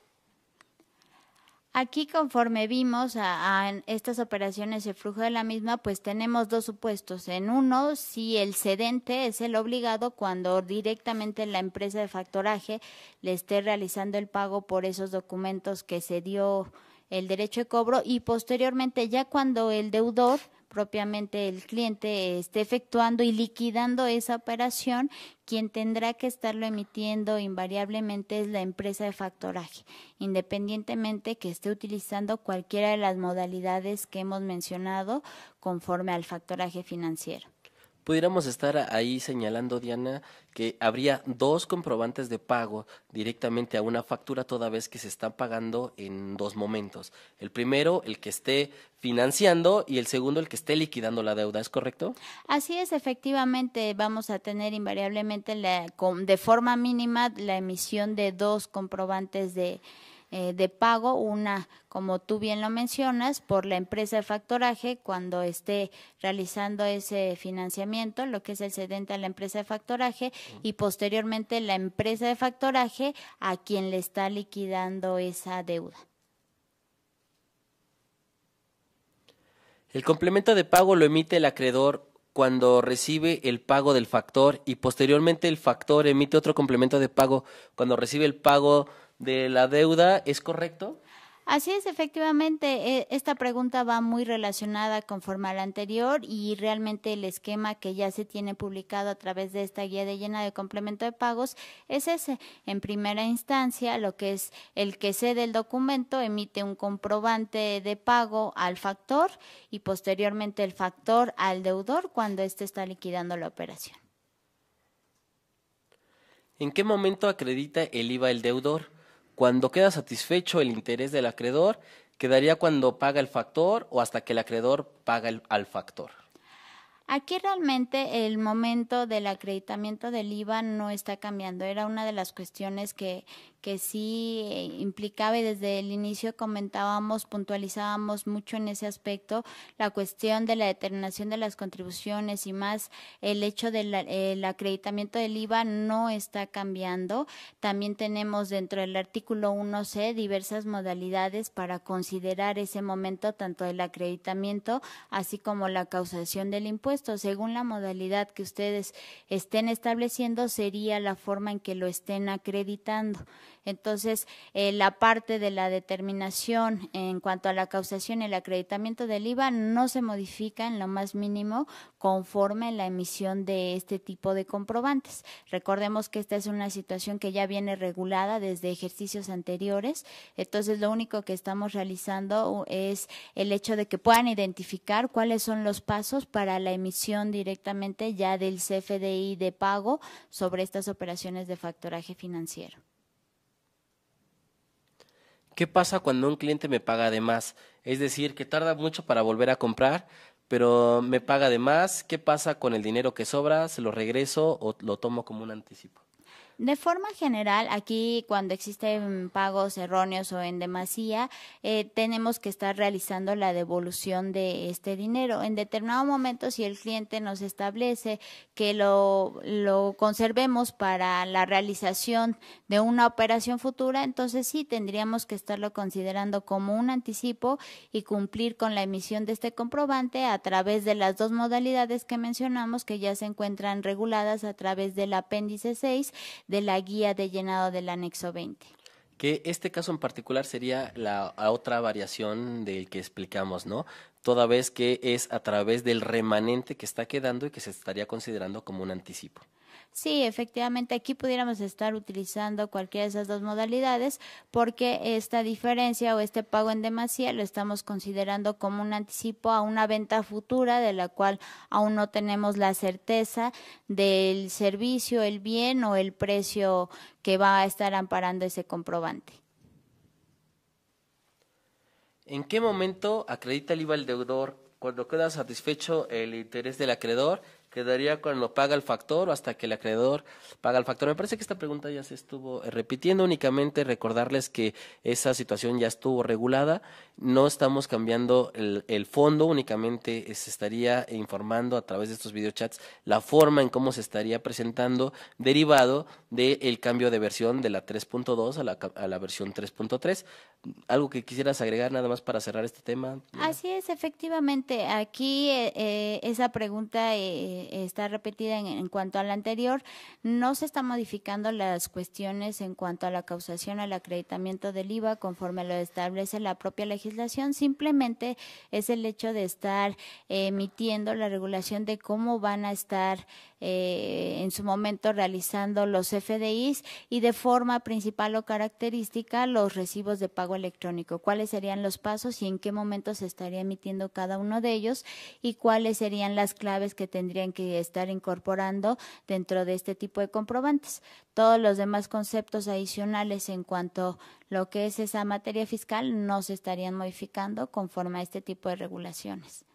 S1: Aquí, conforme vimos a, estas operaciones, el flujo de la misma, pues tenemos dos supuestos. En uno, si el cedente es el obligado cuando directamente la empresa de factoraje le esté realizando el pago por esos documentos que se dio el derecho de cobro y posteriormente ya cuando el deudor propiamente el cliente esté efectuando y liquidando esa operación, quien tendrá que estarlo emitiendo invariablemente es la empresa de factoraje, independientemente que esté utilizando cualquiera de las modalidades que hemos mencionado conforme al factoraje financiero
S2: pudiéramos estar ahí señalando, Diana, que habría dos comprobantes de pago directamente a una factura toda vez que se está pagando en dos momentos. El primero, el que esté financiando y el segundo, el que esté liquidando la deuda, ¿es correcto?
S1: Así es, efectivamente, vamos a tener invariablemente la, de forma mínima la emisión de dos comprobantes de eh, de pago, una, como tú bien lo mencionas, por la empresa de factoraje cuando esté realizando ese financiamiento, lo que es el sedente a la empresa de factoraje, y posteriormente la empresa de factoraje a quien le está liquidando esa deuda.
S2: El complemento de pago lo emite el acreedor cuando recibe el pago del factor y posteriormente el factor emite otro complemento de pago cuando recibe el pago de la deuda, ¿es correcto?
S1: Así es, efectivamente, e, esta pregunta va muy relacionada con a la anterior y realmente el esquema que ya se tiene publicado a través de esta guía de llena de complemento de pagos es ese. En primera instancia, lo que es el que cede el documento emite un comprobante de pago al factor y posteriormente el factor al deudor cuando éste está liquidando la operación.
S2: ¿En qué momento acredita el IVA el deudor? Cuando queda satisfecho el interés del acreedor, quedaría cuando paga el factor o hasta que el acreedor paga al factor.
S1: Aquí realmente el momento del acreditamiento del IVA no está cambiando. Era una de las cuestiones que, que sí eh, implicaba y desde el inicio comentábamos, puntualizábamos mucho en ese aspecto la cuestión de la determinación de las contribuciones y más el hecho del el acreditamiento del IVA no está cambiando. También tenemos dentro del artículo 1C diversas modalidades para considerar ese momento tanto del acreditamiento así como la causación del impuesto según la modalidad que ustedes estén estableciendo, sería la forma en que lo estén acreditando. Entonces, eh, la parte de la determinación en cuanto a la causación y el acreditamiento del IVA no se modifica en lo más mínimo conforme la emisión de este tipo de comprobantes. Recordemos que esta es una situación que ya viene regulada desde ejercicios anteriores, entonces lo único que estamos realizando es el hecho de que puedan identificar cuáles son los pasos para la emisión directamente ya del CFDI de pago sobre estas operaciones de factoraje financiero.
S2: ¿Qué pasa cuando un cliente me paga de más? Es decir, que tarda mucho para volver a comprar pero me paga de más, ¿qué pasa con el dinero que sobra? ¿Se lo regreso o lo tomo como un anticipo?
S1: De forma general, aquí cuando existen pagos erróneos o en demasía, eh, tenemos que estar realizando la devolución de este dinero. En determinado momento, si el cliente nos establece que lo, lo conservemos para la realización de una operación futura, entonces sí tendríamos que estarlo considerando como un anticipo y cumplir con la emisión de este comprobante a través de las dos modalidades que mencionamos que ya se encuentran reguladas a través del apéndice 6 de la guía de llenado del anexo 20.
S2: Que este caso en particular sería la otra variación del que explicamos, ¿no? Toda vez que es a través del remanente que está quedando y que se estaría considerando como un anticipo.
S1: Sí, efectivamente, aquí pudiéramos estar utilizando cualquiera de esas dos modalidades porque esta diferencia o este pago en demasía lo estamos considerando como un anticipo a una venta futura de la cual aún no tenemos la certeza del servicio, el bien o el precio que va a estar amparando ese comprobante.
S2: ¿En qué momento acredita el IVA el deudor? Cuando queda satisfecho el interés del acreedor quedaría cuando paga el factor o hasta que el acreedor paga el factor. Me parece que esta pregunta ya se estuvo eh, repitiendo, únicamente recordarles que esa situación ya estuvo regulada, no estamos cambiando el, fondo, únicamente se estaría informando a través de estos videochats la forma en cómo se estaría presentando derivado del cambio de versión de la 3.2 a la, a la versión 3.3. ¿Algo que quisieras agregar nada más para cerrar este tema?
S1: Así es, efectivamente, aquí eh, eh, esa pregunta... Eh, está repetida en, en, cuanto a la anterior. No se están modificando las cuestiones en cuanto a la causación al acreditamiento del IVA conforme lo establece la propia legislación. Simplemente es el hecho de estar eh, emitiendo la regulación de cómo van a estar eh, en su momento realizando los FDIs y de forma principal o característica los recibos de pago electrónico. ¿Cuáles serían los pasos y en qué momento se estaría emitiendo cada uno de ellos y cuáles serían las claves que tendrían que estar incorporando dentro de este tipo de comprobantes? Todos los demás conceptos adicionales en cuanto a lo que es esa materia fiscal no se estarían modificando conforme a este tipo de regulaciones.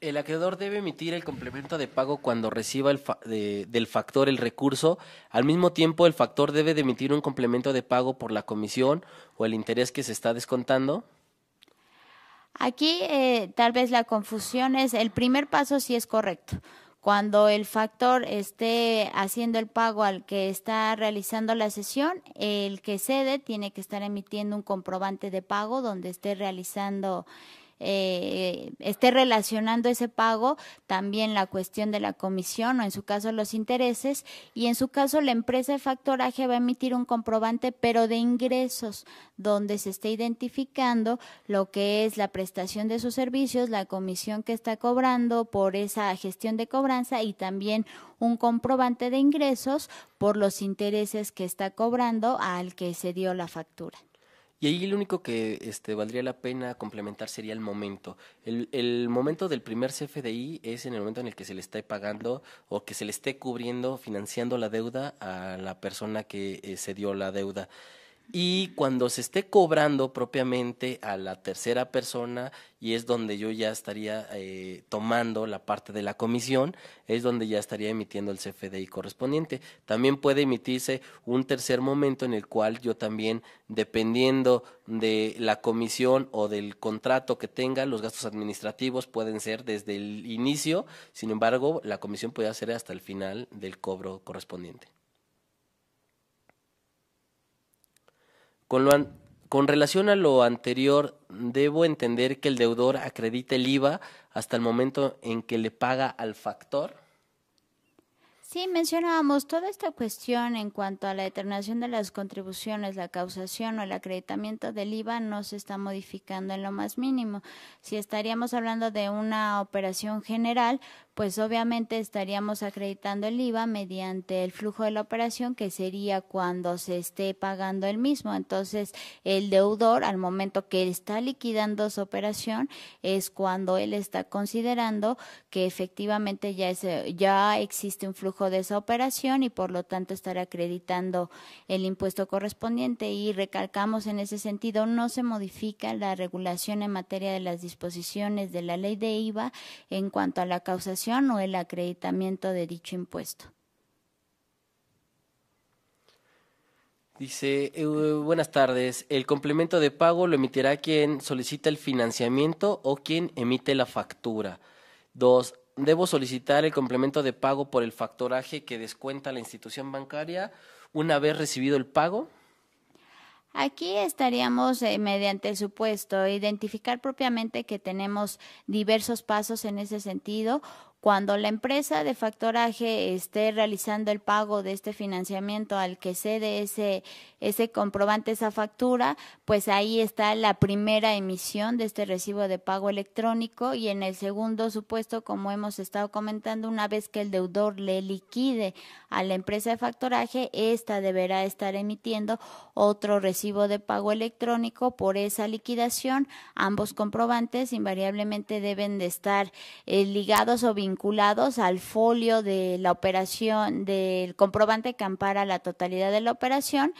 S2: El acreedor debe emitir el complemento de pago cuando reciba del factor el recurso. Al mismo tiempo, el factor debe de emitir un complemento de pago por la comisión o el interés que se está descontando.
S1: Aquí eh, tal vez la confusión es, el primer paso sí es correcto. Cuando el factor esté haciendo el pago al que está realizando la sesión, el que cede tiene que estar emitiendo un comprobante de pago donde esté realizando eh, esté relacionando ese pago, también la cuestión de la comisión o en su caso los intereses y en su caso la empresa de factoraje va a emitir un comprobante pero de ingresos donde se esté identificando lo que es la prestación de sus servicios, la comisión que está cobrando por esa gestión de cobranza y también un comprobante de ingresos por los intereses que está cobrando al que se dio la factura.
S2: Y ahí lo único que este, valdría la pena complementar sería el momento. El, el, momento del primer CFDI es en el momento en el que se le está pagando o que se le esté cubriendo, financiando la deuda a la persona que se eh, dio la deuda. Y cuando se esté cobrando propiamente a la tercera persona, y es donde yo ya estaría eh, tomando la parte de la comisión, es donde ya estaría emitiendo el CFDI correspondiente. También puede emitirse un tercer momento en el cual yo también, dependiendo de la comisión o del contrato que tenga, los gastos administrativos pueden ser desde el inicio, sin embargo, la comisión puede hacer hasta el final del cobro correspondiente. Con, relación a lo anterior, debo entender que el deudor acredita el IVA hasta el momento en que le paga al factor.
S1: Sí, mencionábamos toda esta cuestión en cuanto a la determinación de las contribuciones, la causación o el acreditamiento del IVA no se está modificando en lo más mínimo. Si estaríamos hablando de una operación general, pues obviamente estaríamos acreditando el IVA mediante el flujo de la operación que sería cuando se esté pagando el mismo. Entonces, el deudor al momento que está liquidando su operación es cuando él está considerando que efectivamente ya, ya existe un flujo de esa operación y por lo tanto estará acreditando el impuesto correspondiente y recalcamos en ese sentido no se modifica la regulación en materia de las disposiciones de la ley de IVA en cuanto a la causación o el acreditamiento de dicho impuesto.
S2: Dice, eh, buenas tardes, el complemento de pago lo emitirá quien solicita el financiamiento o quien emite la factura. Dos, debo solicitar el complemento de pago por el factoraje que descuenta la institución bancaria una vez recibido el pago.
S1: Aquí estaríamos eh, mediante el supuesto, identificar propiamente que tenemos diversos pasos en ese sentido. Cuando la empresa de factoraje esté realizando el pago de este financiamiento al que cede ese, ese comprobante, esa factura, pues ahí está la primera emisión de este recibo de pago electrónico y en el segundo supuesto, como hemos estado comentando, una vez que el deudor le liquide a la empresa de factoraje, ésta deberá estar emitiendo otro recibo de pago electrónico por esa liquidación. Ambos comprobantes invariablemente deben de estar eh, ligados o vinculados vinculados al folio de la operación, del comprobante que ampara la totalidad de la operación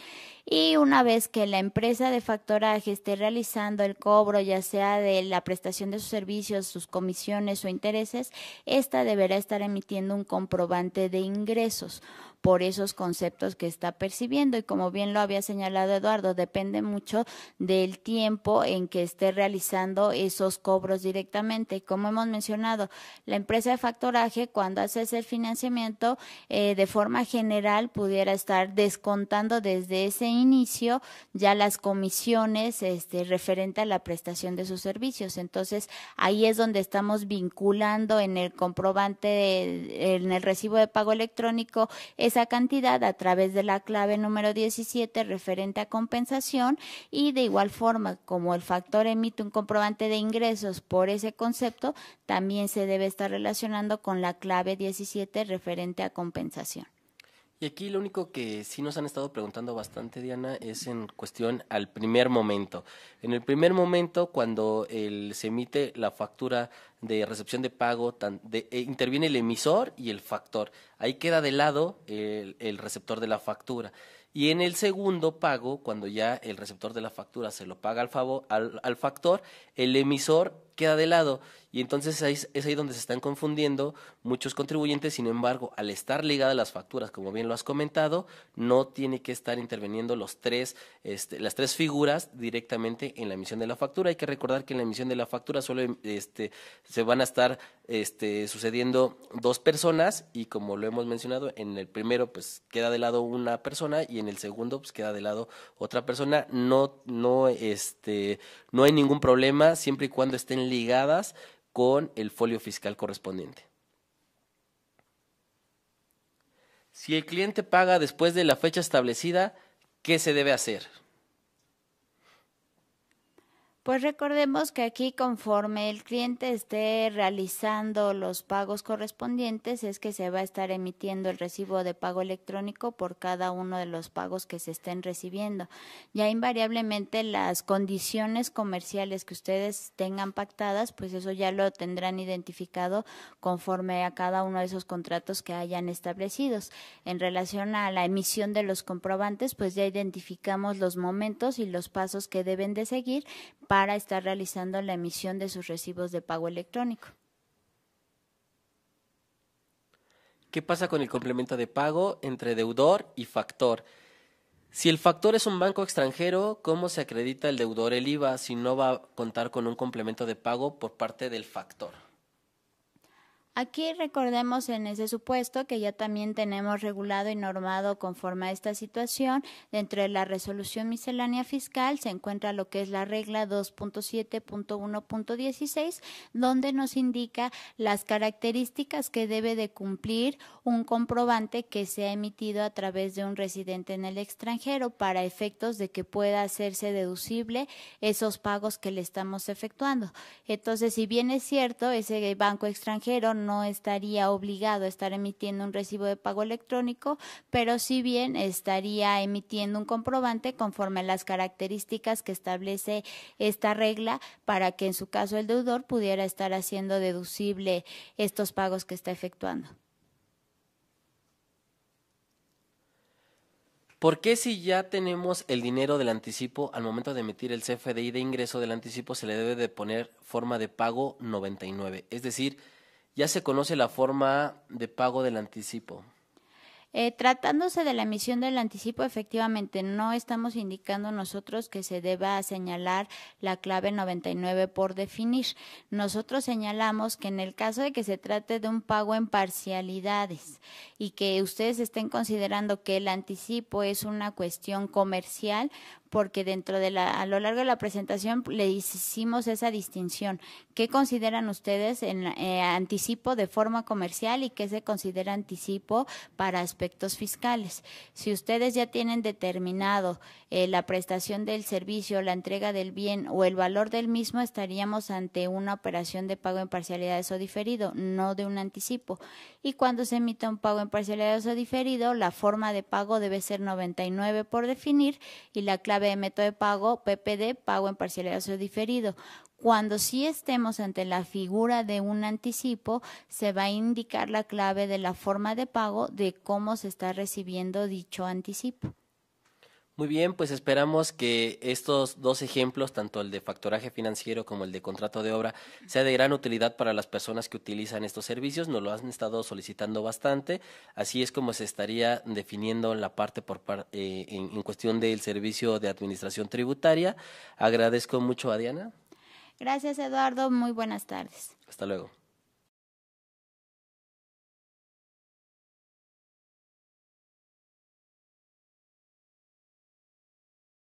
S1: y una vez que la empresa de factoraje esté realizando el cobro, ya sea de la prestación de sus servicios, sus comisiones o intereses, ésta deberá estar emitiendo un comprobante de ingresos por esos conceptos que está percibiendo. Y como bien lo había señalado Eduardo, depende mucho del tiempo en que esté realizando esos cobros directamente. Como hemos mencionado, la empresa de factoraje, cuando hace el financiamiento, eh, de forma general pudiera estar descontando desde ese inicio ya las comisiones este, referente a la prestación de sus servicios. Entonces, ahí es donde estamos vinculando en el comprobante, en el recibo de pago electrónico, esa cantidad a través de la clave número 17 referente a compensación y de igual forma, como el factor emite un comprobante de ingresos por ese concepto, también se debe estar relacionando con la clave 17 referente a compensación.
S2: Y aquí lo único que sí nos han estado preguntando bastante, Diana, es en cuestión al primer momento. En el primer momento, cuando se emite la factura de recepción de pago, e, interviene el emisor y el factor. Ahí queda de lado el, receptor de la factura. Y en el segundo pago, cuando ya el receptor de la factura se lo paga al, favor, al factor, el emisor queda de lado. Y entonces es ahí donde se están confundiendo muchos contribuyentes, sin embargo, al estar ligada a las facturas, como bien lo has comentado, no tiene que estar interviniendo los tres, este, las tres figuras directamente en la emisión de la factura. Hay que recordar que en la emisión de la factura solo este, se van a estar este, sucediendo dos personas y como lo hemos mencionado, en el primero pues queda de lado una persona y en el segundo pues queda de lado otra persona. No, no, este, no hay ningún problema siempre y cuando estén ligadas con el folio fiscal correspondiente. Si el cliente paga después de la fecha establecida, ¿qué se debe hacer?
S1: Pues recordemos que aquí conforme el cliente esté realizando los pagos correspondientes es que se va a estar emitiendo el recibo de pago electrónico por cada uno de los pagos que se estén recibiendo. Ya invariablemente las condiciones comerciales que ustedes tengan pactadas, pues eso ya lo tendrán identificado conforme a cada uno de esos contratos que hayan establecidos. En relación a la emisión de los comprobantes, pues ya identificamos los momentos y los pasos que deben de seguir para estar realizando la emisión de sus recibos de pago electrónico.
S2: ¿Qué pasa con el complemento de pago entre deudor y factor? Si el factor es un banco extranjero, ¿cómo se acredita el deudor el IVA si no va a contar con un complemento de pago por parte del factor?
S1: Aquí recordemos en ese supuesto que ya también tenemos regulado y normado conforme a esta situación. Dentro de la resolución miscelánea fiscal se encuentra lo que es la regla 2.7.1.16, donde nos indica las características que debe de cumplir un comprobante que se ha emitido a través de un residente en el extranjero para efectos de que pueda hacerse deducible esos pagos que le estamos efectuando. Entonces, si bien es cierto, ese banco extranjero no estaría obligado a estar emitiendo un recibo de pago electrónico, pero si bien estaría emitiendo un comprobante conforme a las características que establece esta regla para que en su caso el deudor pudiera estar haciendo deducible estos pagos que está efectuando.
S2: ¿Por qué si ya tenemos el dinero del anticipo, al momento de emitir el CFDI de ingreso del anticipo se le debe de poner forma de pago 99? Es decir, ya se conoce la forma de pago del anticipo.
S1: Eh, tratándose de la emisión del anticipo, efectivamente, no estamos indicando nosotros que se deba señalar la clave 99 por definir. Nosotros señalamos que en el caso de que se trate de un pago en parcialidades y que ustedes estén considerando que el anticipo es una cuestión comercial, porque dentro de la, a lo largo de la presentación le hicimos esa distinción. ¿Qué consideran ustedes en eh, anticipo de forma comercial y qué se considera anticipo para aspectos fiscales? Si ustedes ya tienen determinado eh, la prestación del servicio, la entrega del bien o el valor del mismo, estaríamos ante una operación de pago en parcialidades o diferido, no de un anticipo. Y cuando se emita un pago en parcialidades o diferido, la forma de pago debe ser 99 por definir y la clave método de pago, PPD, pago en parcialidad o diferido. Cuando sí estemos ante la figura de un anticipo, se va a indicar la clave de la forma de pago de cómo se está recibiendo dicho anticipo.
S2: Muy bien, pues esperamos que estos dos ejemplos, tanto el de factoraje financiero como el de contrato de obra, sea de gran utilidad para las personas que utilizan estos servicios. Nos lo han estado solicitando bastante. Así es como se estaría definiendo la parte por eh, en cuestión del servicio de administración tributaria. Agradezco mucho a Diana.
S1: Gracias, Eduardo. Muy buenas tardes.
S2: Hasta luego.